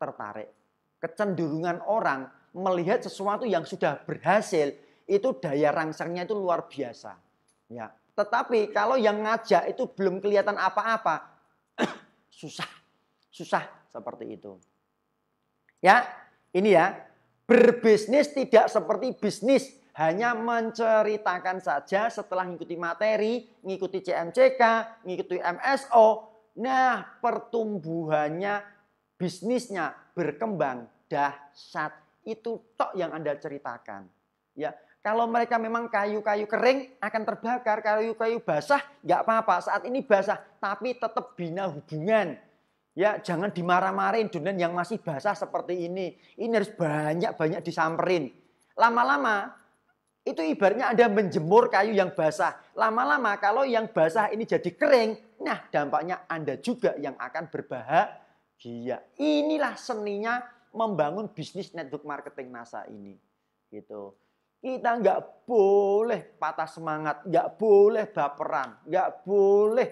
tertarik. Kecenderungan orang melihat sesuatu yang sudah berhasil itu daya rangsangnya itu luar biasa. Ya, tetapi kalau yang ngajak itu belum kelihatan apa-apa, <clears throat> susah. Susah seperti itu. Ya, ini ya. Berbisnis tidak seperti bisnis hanya menceritakan saja setelah mengikuti materi, mengikuti CMCK, mengikuti MSO. Nah, pertumbuhannya bisnisnya berkembang dahsyat. Itu tok yang Anda ceritakan. Ya, kalau mereka memang kayu-kayu kering akan terbakar, kayu-kayu basah nggak apa-apa. Saat ini basah, tapi tetap bina hubungan Ya, jangan dimarah-marahin dunia yang masih basah seperti ini. Ini harus banyak-banyak disamperin. Lama-lama itu ibaratnya ada menjemur kayu yang basah. Lama-lama kalau yang basah ini jadi kering, nah dampaknya Anda juga yang akan berbahagia. Inilah seninya membangun bisnis network marketing NASA ini. Gitu. Kita nggak boleh patah semangat, nggak boleh baperan, nggak boleh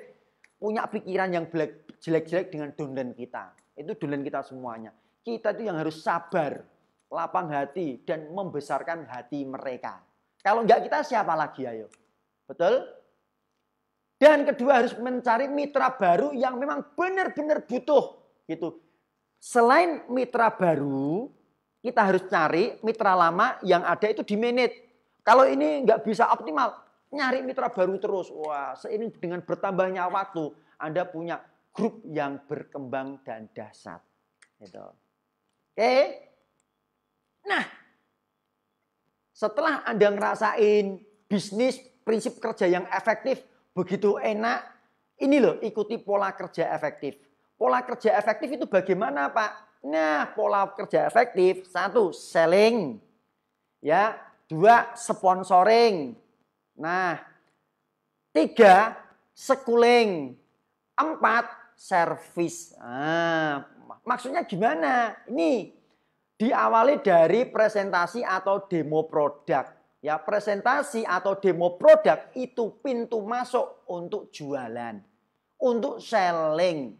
punya pikiran yang black jelek-jelek dengan dunden kita. Itu dunden kita semuanya. Kita itu yang harus sabar, lapang hati, dan membesarkan hati mereka. Kalau enggak kita siapa lagi ayo? Betul? Dan kedua harus mencari mitra baru yang memang benar-benar butuh gitu. Selain mitra baru, kita harus cari mitra lama yang ada itu di menit. Kalau ini enggak bisa optimal, nyari mitra baru terus. Wah, seiring dengan bertambahnya waktu, Anda punya grup yang berkembang dan dahsyat. Gitu. Oke. Nah, setelah Anda ngerasain bisnis prinsip kerja yang efektif, begitu enak, ini loh ikuti pola kerja efektif. Pola kerja efektif itu bagaimana, Pak? Nah, pola kerja efektif satu selling, ya, dua sponsoring, nah, tiga sekuling, empat service. Nah, maksudnya gimana? Ini diawali dari presentasi atau demo produk. Ya, presentasi atau demo produk itu pintu masuk untuk jualan, untuk selling.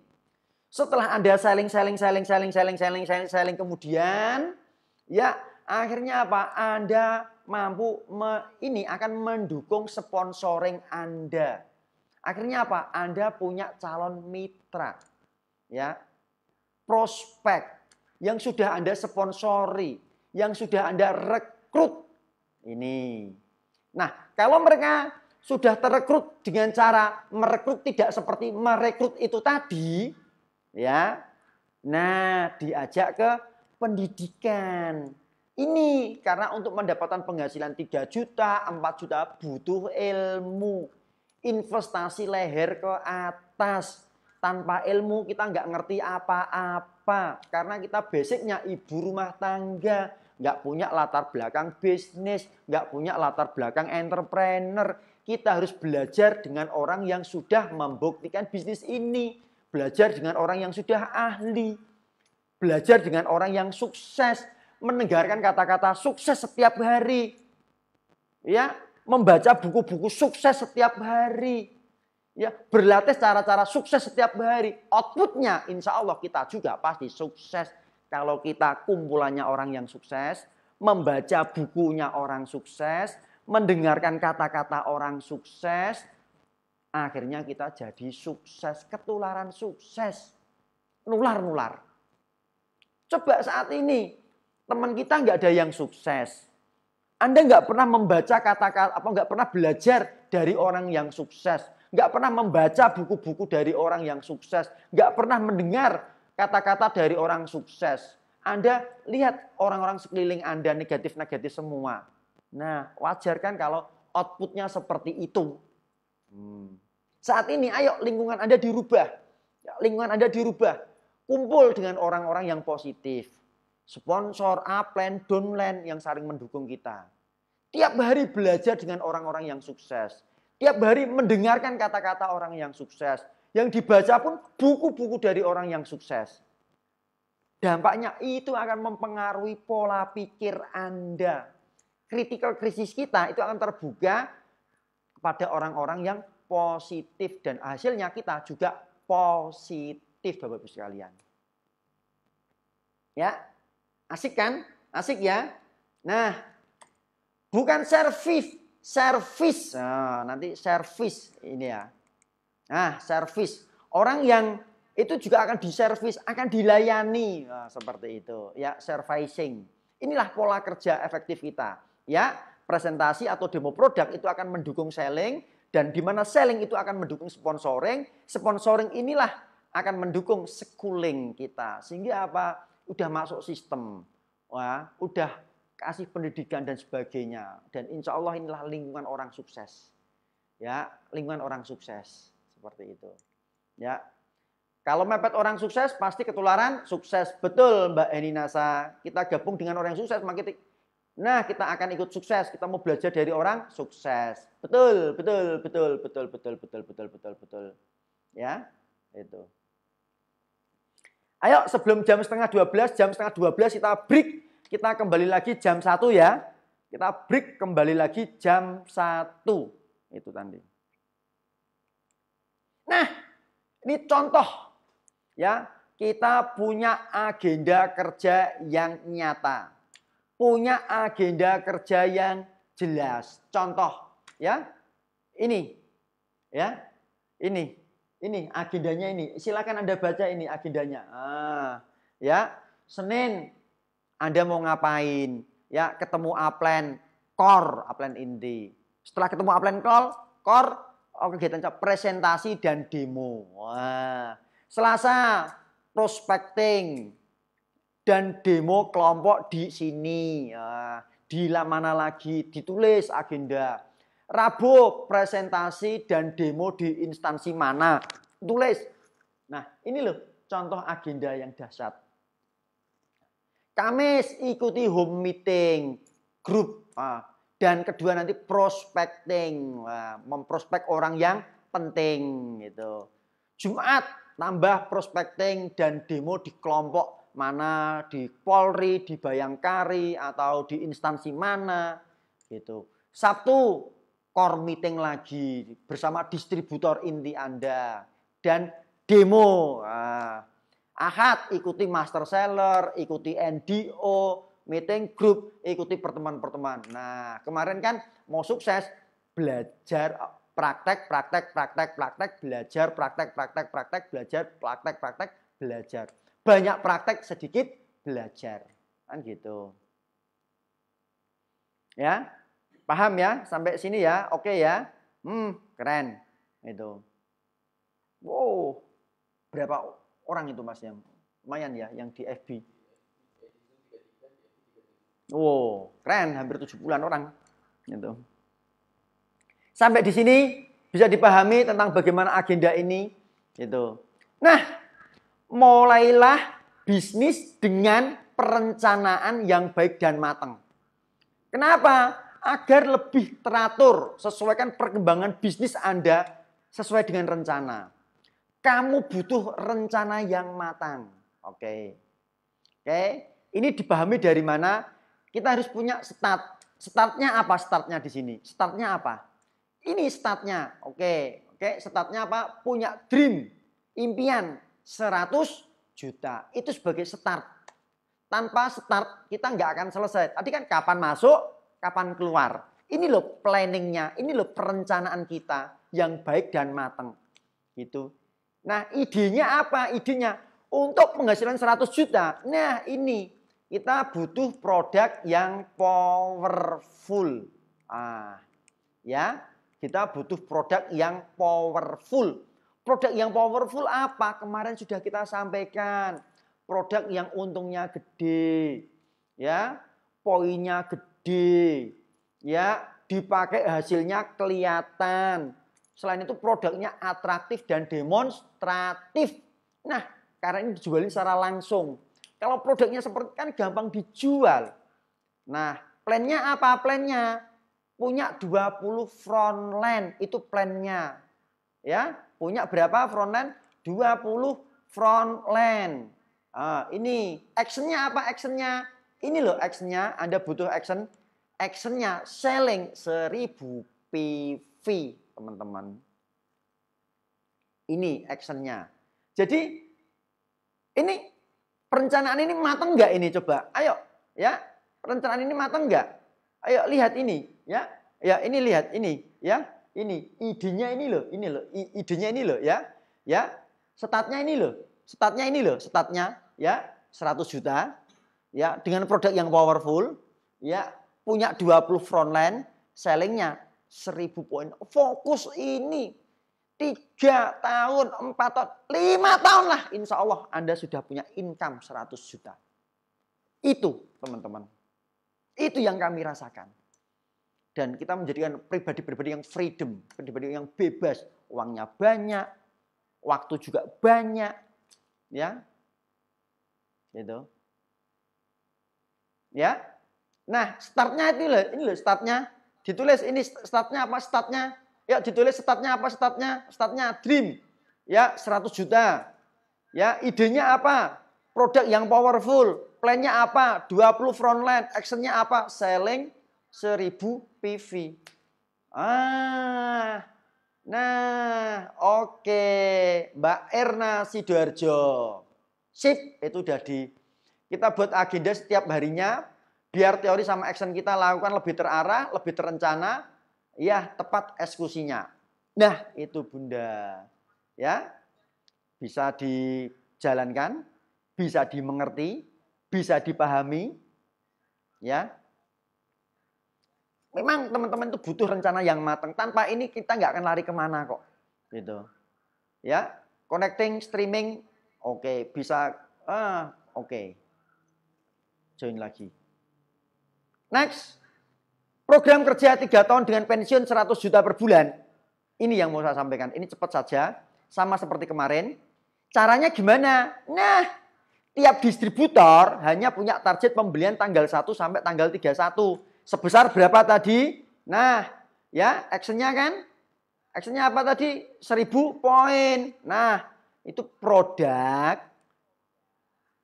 Setelah Anda selling, selling, selling, selling, selling, selling, selling, selling kemudian ya akhirnya apa? Anda mampu me, ini akan mendukung sponsoring Anda. Akhirnya apa? Anda punya calon mitra. Ya. Prospek yang sudah Anda sponsori, yang sudah Anda rekrut. Ini. Nah, kalau mereka sudah terekrut dengan cara merekrut tidak seperti merekrut itu tadi, ya. Nah, diajak ke pendidikan. Ini karena untuk mendapatkan penghasilan 3 juta, 4 juta butuh ilmu investasi leher ke atas. Tanpa ilmu kita nggak ngerti apa-apa. Karena kita basicnya ibu rumah tangga. Nggak punya latar belakang bisnis. Nggak punya latar belakang entrepreneur. Kita harus belajar dengan orang yang sudah membuktikan bisnis ini. Belajar dengan orang yang sudah ahli. Belajar dengan orang yang sukses. Mendengarkan kata-kata sukses setiap hari. Ya, membaca buku-buku sukses setiap hari. Ya, berlatih cara-cara sukses setiap hari. Outputnya insya Allah kita juga pasti sukses. Kalau kita kumpulannya orang yang sukses, membaca bukunya orang sukses, mendengarkan kata-kata orang sukses, akhirnya kita jadi sukses, ketularan sukses, nular-nular. Coba saat ini teman kita nggak ada yang sukses, anda nggak pernah membaca kata-kata, apa nggak pernah belajar dari orang yang sukses, nggak pernah membaca buku-buku dari orang yang sukses, nggak pernah mendengar kata-kata dari orang sukses. Anda lihat orang-orang sekeliling Anda negatif-negatif semua. Nah, wajar kan kalau outputnya seperti itu. Hmm. Saat ini, ayo lingkungan Anda dirubah. Lingkungan Anda dirubah. Kumpul dengan orang-orang yang positif sponsor, upline, downline yang saling mendukung kita. Tiap hari belajar dengan orang-orang yang sukses. Tiap hari mendengarkan kata-kata orang yang sukses. Yang dibaca pun buku-buku dari orang yang sukses. Dampaknya itu akan mempengaruhi pola pikir Anda. Critical krisis kita itu akan terbuka kepada orang-orang yang positif. Dan hasilnya kita juga positif Bapak-Ibu sekalian. Ya, Asik kan? Asik ya? Nah, bukan servis, servis. Nah, nanti servis ini ya. Nah, servis. Orang yang itu juga akan diservis, akan dilayani nah, seperti itu. Ya, servicing. Inilah pola kerja efektif kita. Ya, presentasi atau demo produk itu akan mendukung selling dan di mana selling itu akan mendukung sponsoring. Sponsoring inilah akan mendukung schooling kita. Sehingga apa? udah masuk sistem, ya, udah kasih pendidikan dan sebagainya. Dan insya Allah inilah lingkungan orang sukses, ya lingkungan orang sukses seperti itu. Ya, kalau mepet orang sukses pasti ketularan sukses betul Mbak Eni Nasa. Kita gabung dengan orang sukses makin Nah, kita akan ikut sukses. Kita mau belajar dari orang sukses. Betul, betul, betul, betul, betul, betul, betul, betul, betul. Ya, itu. Ayo sebelum jam setengah 12, jam setengah 12 kita break. Kita kembali lagi jam 1 ya. Kita break kembali lagi jam 1. Itu tadi. Nah, ini contoh ya. Kita punya agenda kerja yang nyata. Punya agenda kerja yang jelas. Contoh ya. Ini ya. Ini ini akidahnya ini. Silakan Anda baca ini akidahnya. Ah, ya. Senin Anda mau ngapain? Ya, ketemu aplen kor, aplen inti. Setelah ketemu aplen kor kor oh, kegiatan presentasi dan demo. Wah. Selasa prospecting dan demo kelompok di sini. Ah, di mana lagi ditulis agenda. Rabu presentasi dan demo di instansi mana? Tulis. Nah, ini loh contoh agenda yang dahsyat. Kamis ikuti home meeting grup ah, dan kedua nanti prospecting, ah, memprospek orang yang penting gitu. Jumat tambah prospecting dan demo di kelompok mana di Polri, di Bayangkari atau di instansi mana gitu. Sabtu core meeting lagi bersama distributor inti Anda dan demo. Nah, ahad ikuti master seller, ikuti NDO, meeting group, ikuti pertemuan-pertemuan. Nah, kemarin kan mau sukses belajar praktek, praktek, praktek, praktek, belajar, praktek, praktek, praktek, belajar, praktek, praktek, belajar. Banyak praktek, sedikit belajar. Kan gitu. Ya, Paham ya? Sampai sini ya? Oke ya? Hmm, keren. Itu. Wow. Berapa orang itu Mas yang lumayan ya yang di FB? Wow, keren hampir 70 bulan orang. Gitu. Sampai di sini bisa dipahami tentang bagaimana agenda ini gitu. Nah, mulailah bisnis dengan perencanaan yang baik dan matang. Kenapa? agar lebih teratur. Sesuaikan perkembangan bisnis Anda sesuai dengan rencana. Kamu butuh rencana yang matang. Oke. Oke. Ini dipahami dari mana? Kita harus punya start. Startnya apa? Startnya di sini. Startnya apa? Ini startnya. Oke. Oke, startnya apa? Punya dream, impian 100 juta. Itu sebagai start. Tanpa start kita nggak akan selesai. Tadi kan kapan masuk, kapan keluar. Ini loh planningnya, ini loh perencanaan kita yang baik dan matang. Gitu. Nah idenya apa? Idenya untuk penghasilan 100 juta. Nah ini kita butuh produk yang powerful. Ah, ya, kita butuh produk yang powerful. Produk yang powerful apa? Kemarin sudah kita sampaikan. Produk yang untungnya gede, ya, poinnya gede D, ya dipakai hasilnya kelihatan. Selain itu produknya atraktif dan demonstratif. Nah, karena ini dijualin secara langsung. Kalau produknya seperti kan gampang dijual. Nah, plannya apa? Plannya punya 20 line itu plannya. Ya, punya berapa front frontline? 20 frontline. Nah, ini actionnya apa actionnya? Ini loh actionnya, Anda butuh action. actionnya selling 1000 PV, teman-teman. Ini actionnya. Jadi ini perencanaan ini matang nggak ini coba? Ayo, ya. Perencanaan ini matang nggak? Ayo lihat ini, ya. Ya, ini lihat ini, ya. Ini idenya ini loh, ini loh, idenya ini loh, ya. Ya. Statnya ini loh, statnya ini loh, statnya ya 100 juta ya dengan produk yang powerful ya punya 20 frontline sellingnya 1000 poin fokus ini tiga tahun empat tahun lima tahun lah insya Allah Anda sudah punya income 100 juta itu teman-teman itu yang kami rasakan dan kita menjadikan pribadi-pribadi yang freedom pribadi yang bebas uangnya banyak waktu juga banyak ya gitu Ya. Nah, startnya itu loh, ini loh startnya. Ditulis ini startnya apa startnya? Ya, ditulis startnya apa startnya? Startnya dream. Ya, 100 juta. Ya, idenya apa? Produk yang powerful. Plannya apa? 20 line. Actionnya apa? Selling 1000 PV. Ah, nah, oke, okay. Mbak Erna Sidoarjo. Sip, itu udah di kita buat agenda setiap harinya biar teori sama action kita lakukan lebih terarah, lebih terencana, ya tepat eksekusinya. Nah, itu Bunda. Ya. Bisa dijalankan, bisa dimengerti, bisa dipahami, ya. Memang teman-teman itu butuh rencana yang matang. Tanpa ini kita nggak akan lari kemana kok, gitu. Ya, connecting, streaming, oke, okay. bisa, ah, oke. Okay join lagi. Next, program kerja tiga tahun dengan pensiun 100 juta per bulan. Ini yang mau saya sampaikan. Ini cepat saja, sama seperti kemarin. Caranya gimana? Nah, tiap distributor hanya punya target pembelian tanggal 1 sampai tanggal 31. Sebesar berapa tadi? Nah, ya, actionnya kan? Actionnya apa tadi? 1000 poin. Nah, itu produk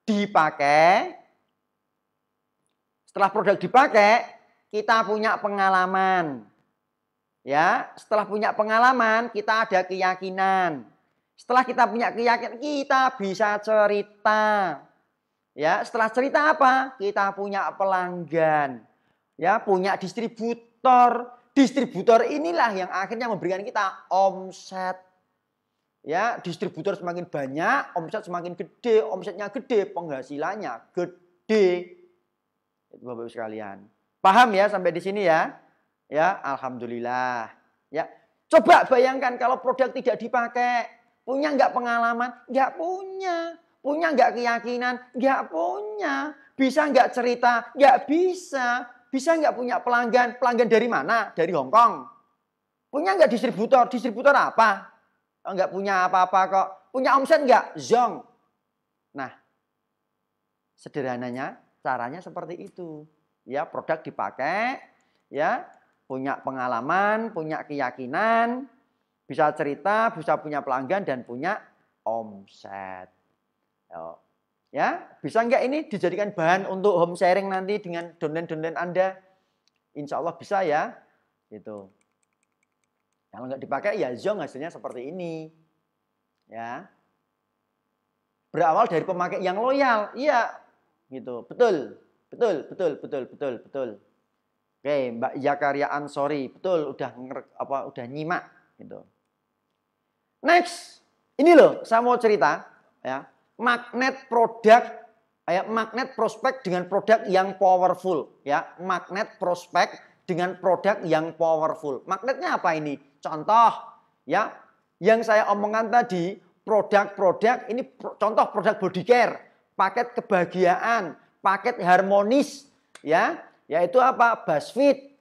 dipakai setelah produk dipakai, kita punya pengalaman. Ya, setelah punya pengalaman, kita ada keyakinan. Setelah kita punya keyakinan, kita bisa cerita. Ya, setelah cerita apa? Kita punya pelanggan. Ya, punya distributor. Distributor inilah yang akhirnya memberikan kita omset. Ya, distributor semakin banyak, omset semakin gede, omsetnya gede, penghasilannya gede bapak Bapak Ibu sekalian. Paham ya sampai di sini ya? Ya, alhamdulillah. Ya. Coba bayangkan kalau produk tidak dipakai, punya nggak pengalaman? Nggak punya. Punya nggak keyakinan? Nggak punya. Bisa nggak cerita? Nggak bisa. Bisa nggak punya pelanggan? Pelanggan dari mana? Dari Hong Kong. Punya nggak distributor? Distributor apa? Oh, nggak punya apa-apa kok. Punya omset nggak? Zong. Nah, sederhananya caranya seperti itu. Ya, produk dipakai, ya, punya pengalaman, punya keyakinan, bisa cerita, bisa punya pelanggan dan punya omset. Ya, bisa nggak ini dijadikan bahan untuk home sharing nanti dengan donen-donen Anda? Insya Allah bisa ya, gitu. Kalau nggak dipakai ya zong hasilnya seperti ini, ya. Berawal dari pemakai yang loyal, iya gitu. Betul. Betul, betul, betul, betul, betul. Oke, Mbak Zakaria Ansori, betul udah apa udah nyimak gitu. Next, ini loh saya mau cerita ya, magnet produk ya, magnet prospek dengan produk yang powerful ya, magnet prospek dengan produk yang powerful. Magnetnya apa ini? Contoh ya, yang saya omongkan tadi, produk-produk ini contoh produk body care paket kebahagiaan, paket harmonis ya, yaitu apa? Basfit,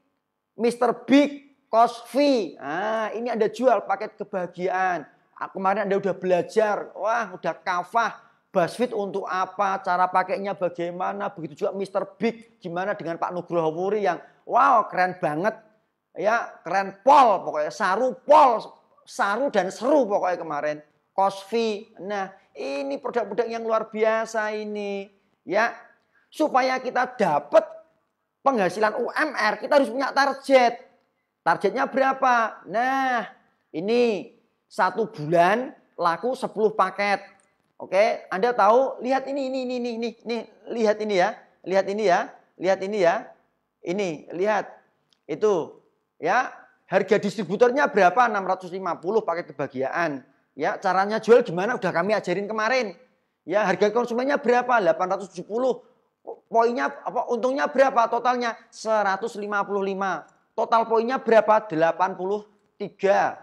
Mr. Big, Cosvi. Ah, ini ada jual paket kebahagiaan. Ah, kemarin Anda udah belajar, wah udah kafah Basfit untuk apa, cara pakainya bagaimana, begitu juga Mr. Big gimana dengan Pak Nugroho Wuri yang wow keren banget ya keren pol pokoknya saru pol saru dan seru pokoknya kemarin Kosvi. Nah, ini produk-produk yang luar biasa ini. Ya, supaya kita dapat penghasilan UMR, kita harus punya target. Targetnya berapa? Nah, ini satu bulan laku 10 paket. Oke, Anda tahu, lihat ini, ini, ini, ini, ini, ini, lihat ini ya, lihat ini ya, lihat ini ya, ini, lihat, itu, ya, harga distributornya berapa? 650 paket kebahagiaan. Ya, caranya jual gimana udah kami ajarin kemarin. Ya, harga konsumennya berapa? 870. Poinnya apa untungnya berapa totalnya? 155. Total poinnya berapa? 83.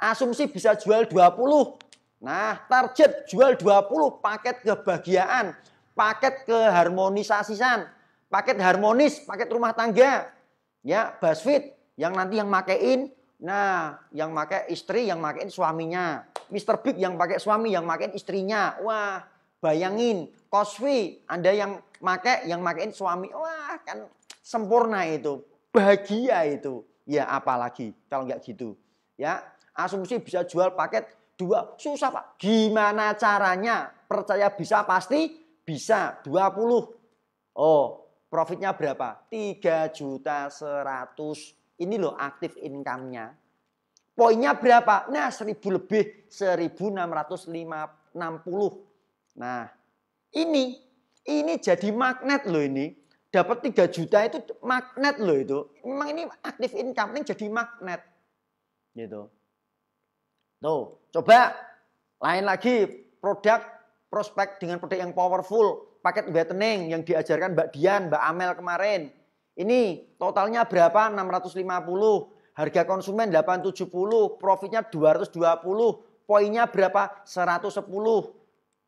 Asumsi bisa jual 20. Nah, target jual 20 paket kebahagiaan, paket keharmonisasian, paket harmonis, paket rumah tangga. Ya, Basfit yang nanti yang makein, nah yang make istri, yang makein suaminya. Mr. Big yang pakai suami, yang pakai istrinya. Wah, bayangin. Cosby Anda yang pakai, yang pakai suami. Wah, kan sempurna itu. Bahagia itu. Ya, apalagi kalau nggak gitu. Ya, asumsi bisa jual paket dua. Susah, Pak. Gimana caranya? Percaya bisa pasti? Bisa. 20. Oh, profitnya berapa? 3 juta 100. Ini loh aktif income-nya. Poinnya berapa? Nah, seribu lebih, seribu puluh. Nah, ini ini jadi magnet loh ini. Dapat tiga juta itu magnet loh itu. Memang ini aktif income ini jadi magnet. Gitu. Tuh, coba lain lagi produk prospek dengan produk yang powerful, paket whitening yang diajarkan Mbak Dian, Mbak Amel kemarin. Ini totalnya berapa? 650 harga konsumen 870, profitnya 220, poinnya berapa? 110.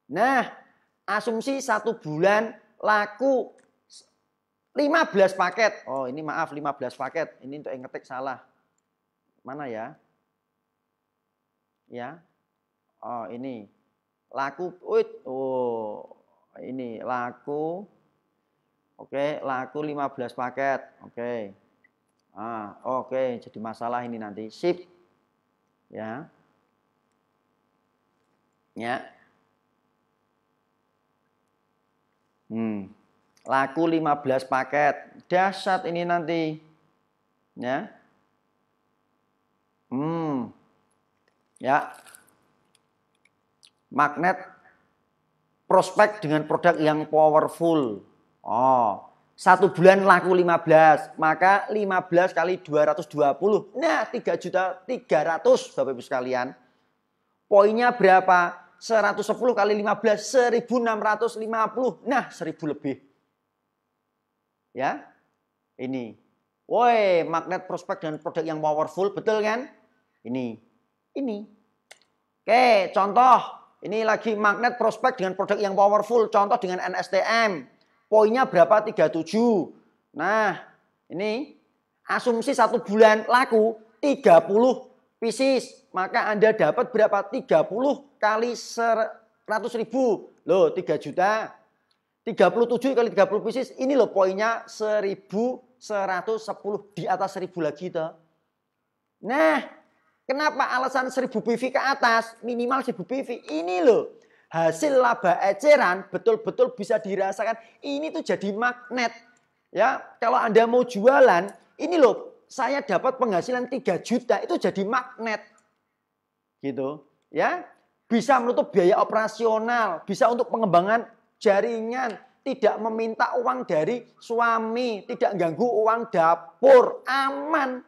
Nah, asumsi satu bulan laku 15 paket. Oh, ini maaf 15 paket. Ini untuk yang ngetik salah. Mana ya? Ya. Oh, ini. Laku wait. Oh, ini laku. Oke, laku 15 paket. Oke. Ah, oke, okay, jadi masalah ini nanti. Sip. Ya. Ya. Hmm. Laku 15 paket. Dahsyat ini nanti. Ya. Hmm. Ya. Magnet prospek dengan produk yang powerful. Oh, satu bulan laku 15, maka 15 kali 220. Nah, 3 juta 300 Bapak Ibu sekalian. Poinnya berapa? 110 kali 15, 1650. Nah, 1000 lebih. Ya, ini. Woi, magnet prospek dan produk yang powerful, betul kan? Ini, ini. Oke, contoh. Ini lagi magnet prospek dengan produk yang powerful. Contoh dengan NSTM Poinnya berapa? 37. Nah, ini asumsi satu bulan laku 30 pieces. Maka Anda dapat berapa? 30 kali 100 ribu. Loh, 3 juta. 37 kali 30 pieces. Ini loh poinnya 1110 di atas 1000 lagi. Tuh. Nah, kenapa alasan 1000 PV ke atas? Minimal 1000 PV. Ini loh hasil laba eceran betul-betul bisa dirasakan. Ini tuh jadi magnet. Ya, kalau Anda mau jualan, ini loh saya dapat penghasilan 3 juta itu jadi magnet. Gitu, ya. Bisa menutup biaya operasional, bisa untuk pengembangan jaringan, tidak meminta uang dari suami, tidak ganggu uang dapur, aman.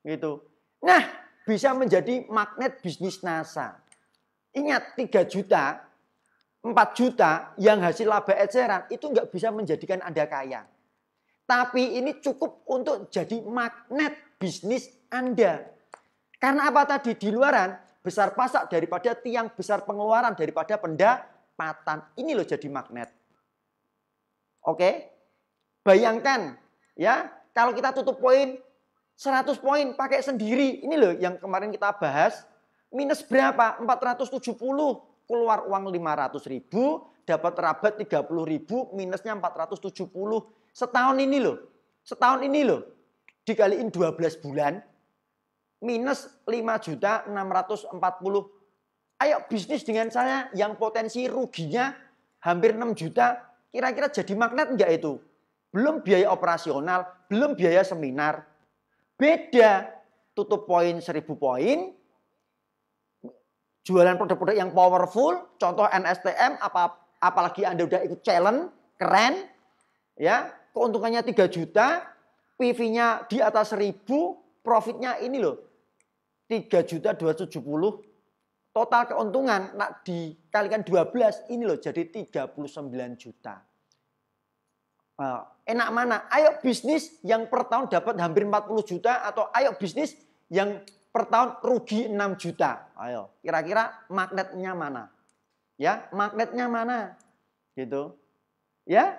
Gitu. Nah, bisa menjadi magnet bisnis NASA. Ingat 3 juta 4 juta yang hasil laba eceran itu nggak bisa menjadikan Anda kaya. Tapi ini cukup untuk jadi magnet bisnis Anda. Karena apa tadi? Di luaran besar pasak daripada tiang besar pengeluaran daripada pendapatan. Ini loh jadi magnet. Oke? Bayangkan ya, kalau kita tutup poin 100 poin pakai sendiri. Ini loh yang kemarin kita bahas. Minus berapa? 470 keluar uang 500 ribu, dapat rabat 30 ribu, minusnya 470. Setahun ini loh, setahun ini loh, dikaliin 12 bulan, minus 5 juta 640. Ayo bisnis dengan saya yang potensi ruginya hampir 6 juta, kira-kira jadi magnet enggak itu? Belum biaya operasional, belum biaya seminar. Beda tutup poin seribu poin, jualan produk-produk yang powerful, contoh NSTM, apa, apalagi Anda udah ikut challenge, keren, ya keuntungannya 3 juta, PV-nya di atas 1000, profitnya ini loh, 3 juta 270, total keuntungan nak dikalikan 12, ini loh jadi 39 juta. enak mana? Ayo bisnis yang per tahun dapat hampir 40 juta atau ayo bisnis yang per tahun rugi 6 juta. Ayo, kira-kira magnetnya mana? Ya, magnetnya mana? Gitu. Ya,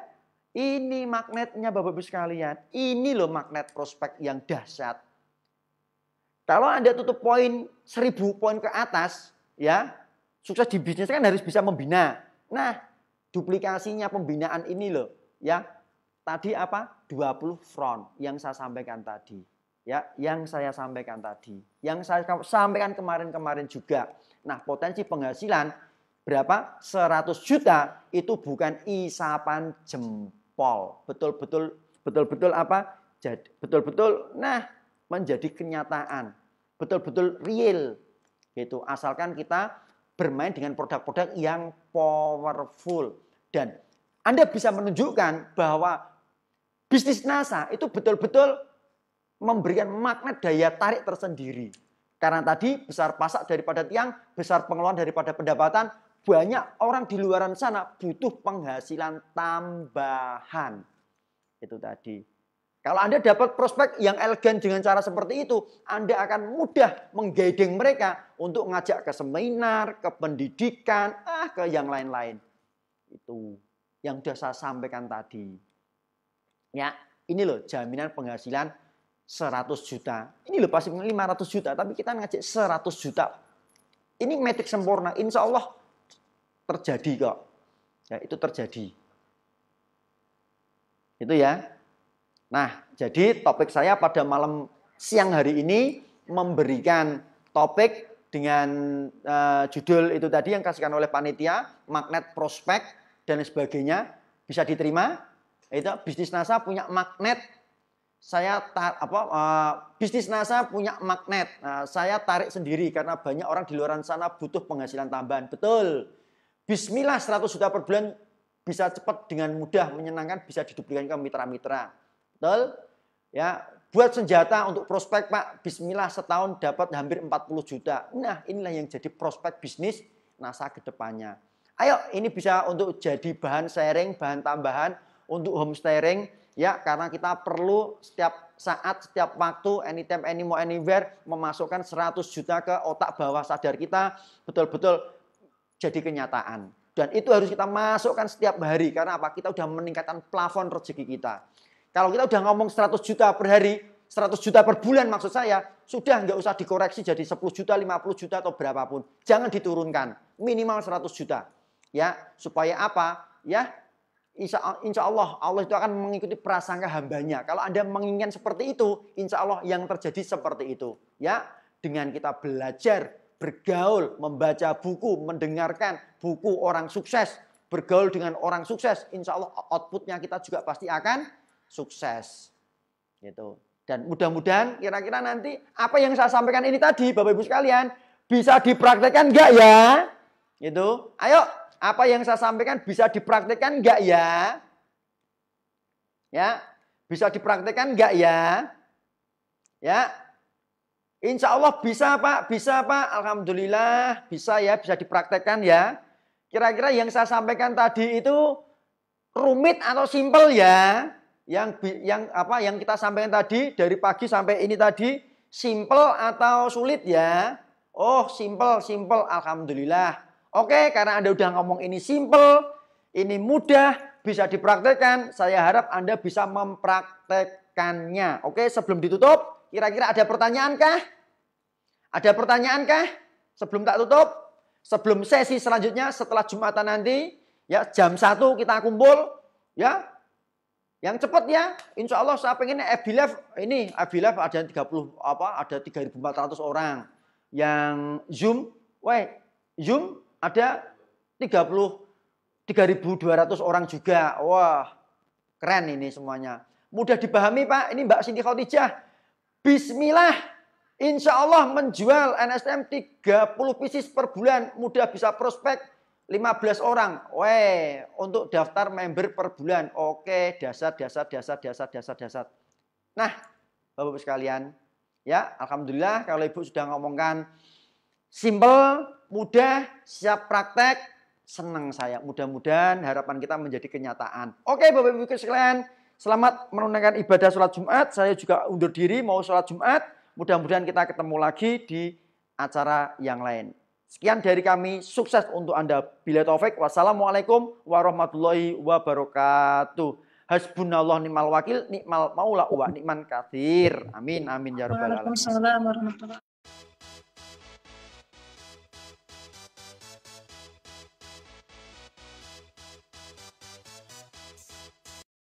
ini magnetnya Bapak Ibu sekalian. Ini loh magnet prospek yang dahsyat. Kalau Anda tutup poin 1000 poin ke atas, ya, sukses di bisnis kan harus bisa membina. Nah, duplikasinya pembinaan ini loh, ya. Tadi apa? 20 front yang saya sampaikan tadi ya yang saya sampaikan tadi, yang saya sampaikan kemarin-kemarin juga. Nah, potensi penghasilan berapa? 100 juta itu bukan isapan jempol. Betul-betul betul-betul apa? Jadi betul-betul nah menjadi kenyataan. Betul-betul real gitu. Asalkan kita bermain dengan produk-produk yang powerful dan Anda bisa menunjukkan bahwa bisnis NASA itu betul-betul memberikan magnet daya tarik tersendiri. Karena tadi besar pasak daripada tiang, besar pengeluaran daripada pendapatan, banyak orang di luar sana butuh penghasilan tambahan. Itu tadi. Kalau Anda dapat prospek yang elegan dengan cara seperti itu, Anda akan mudah menggaiding mereka untuk ngajak ke seminar, ke pendidikan, ah ke yang lain-lain. Itu yang sudah saya sampaikan tadi. Ya, ini loh jaminan penghasilan 100 juta. Ini loh pasti 500 juta, tapi kita ngajak 100 juta. Ini metrik sempurna, insya Allah terjadi kok. Ya, itu terjadi. Itu ya. Nah, jadi topik saya pada malam siang hari ini memberikan topik dengan uh, judul itu tadi yang kasihkan oleh panitia, magnet prospek dan sebagainya bisa diterima. Itu bisnis NASA punya magnet saya tar, apa uh, bisnis NASA punya magnet. Nah, saya tarik sendiri karena banyak orang di luar sana butuh penghasilan tambahan. Betul. Bismillah 100 juta per bulan bisa cepat dengan mudah menyenangkan bisa diduplikasikan ke mitra-mitra. Betul? Ya, buat senjata untuk prospek Pak, bismillah setahun dapat hampir 40 juta. Nah, inilah yang jadi prospek bisnis NASA ke depannya. Ayo, ini bisa untuk jadi bahan sharing, bahan tambahan untuk home sharing Ya, karena kita perlu setiap saat, setiap waktu, anytime, anymore, anywhere, memasukkan 100 juta ke otak bawah sadar kita, betul-betul jadi kenyataan. Dan itu harus kita masukkan setiap hari. Karena apa? Kita udah meningkatkan plafon rezeki kita. Kalau kita udah ngomong 100 juta per hari, 100 juta per bulan maksud saya, sudah nggak usah dikoreksi jadi 10 juta, 50 juta atau berapapun. Jangan diturunkan, minimal 100 juta. Ya, supaya apa? Ya, insya, insya Allah Allah itu akan mengikuti prasangka hambanya. Kalau Anda menginginkan seperti itu, insya Allah yang terjadi seperti itu. Ya, dengan kita belajar, bergaul, membaca buku, mendengarkan buku orang sukses, bergaul dengan orang sukses, insya Allah outputnya kita juga pasti akan sukses. Gitu. Dan mudah-mudahan kira-kira nanti apa yang saya sampaikan ini tadi, Bapak Ibu sekalian, bisa dipraktekkan enggak ya? Gitu. Ayo apa yang saya sampaikan bisa dipraktekkan enggak ya? Ya, bisa dipraktekkan enggak ya? Ya. Insya Allah bisa Pak, bisa Pak. Alhamdulillah bisa ya, bisa dipraktekkan ya. Kira-kira yang saya sampaikan tadi itu rumit atau simpel ya? Yang yang apa yang kita sampaikan tadi dari pagi sampai ini tadi simpel atau sulit ya? Oh, simpel, simpel, Alhamdulillah. Oke, karena Anda udah ngomong ini simple, ini mudah, bisa dipraktekkan. Saya harap Anda bisa mempraktekkannya. Oke, sebelum ditutup, kira-kira ada pertanyaan kah? Ada pertanyaan kah? Sebelum tak tutup, sebelum sesi selanjutnya setelah Jumatan nanti, ya jam 1 kita kumpul, ya. Yang cepat ya, insya Allah saya pengen FB Live, ini FB Live ada 30 apa ada 3.400 orang. Yang Zoom, weh, Zoom ada 30 3.200 orang juga. Wah, keren ini semuanya. Mudah dipahami Pak, ini Mbak Siti Khadijah. Bismillah, insya Allah menjual NSM 30 pieces per bulan. Mudah bisa prospek 15 orang. Weh, untuk daftar member per bulan. Oke, dasar, dasar, dasar, dasar, dasar, dasar. Nah, Bapak-Ibu sekalian, ya, alhamdulillah kalau Ibu sudah ngomongkan simple mudah, siap praktek, senang saya. Mudah-mudahan harapan kita menjadi kenyataan. Oke Bapak Ibu sekalian, selamat menunaikan ibadah sholat Jumat. Saya juga undur diri mau sholat Jumat. Mudah-mudahan kita ketemu lagi di acara yang lain. Sekian dari kami, sukses untuk Anda. Bila taufik, wassalamualaikum warahmatullahi wabarakatuh. Hasbunallah ni'mal wakil, nikmal maula wa nikman kathir. Amin, amin ya rabbal alamin.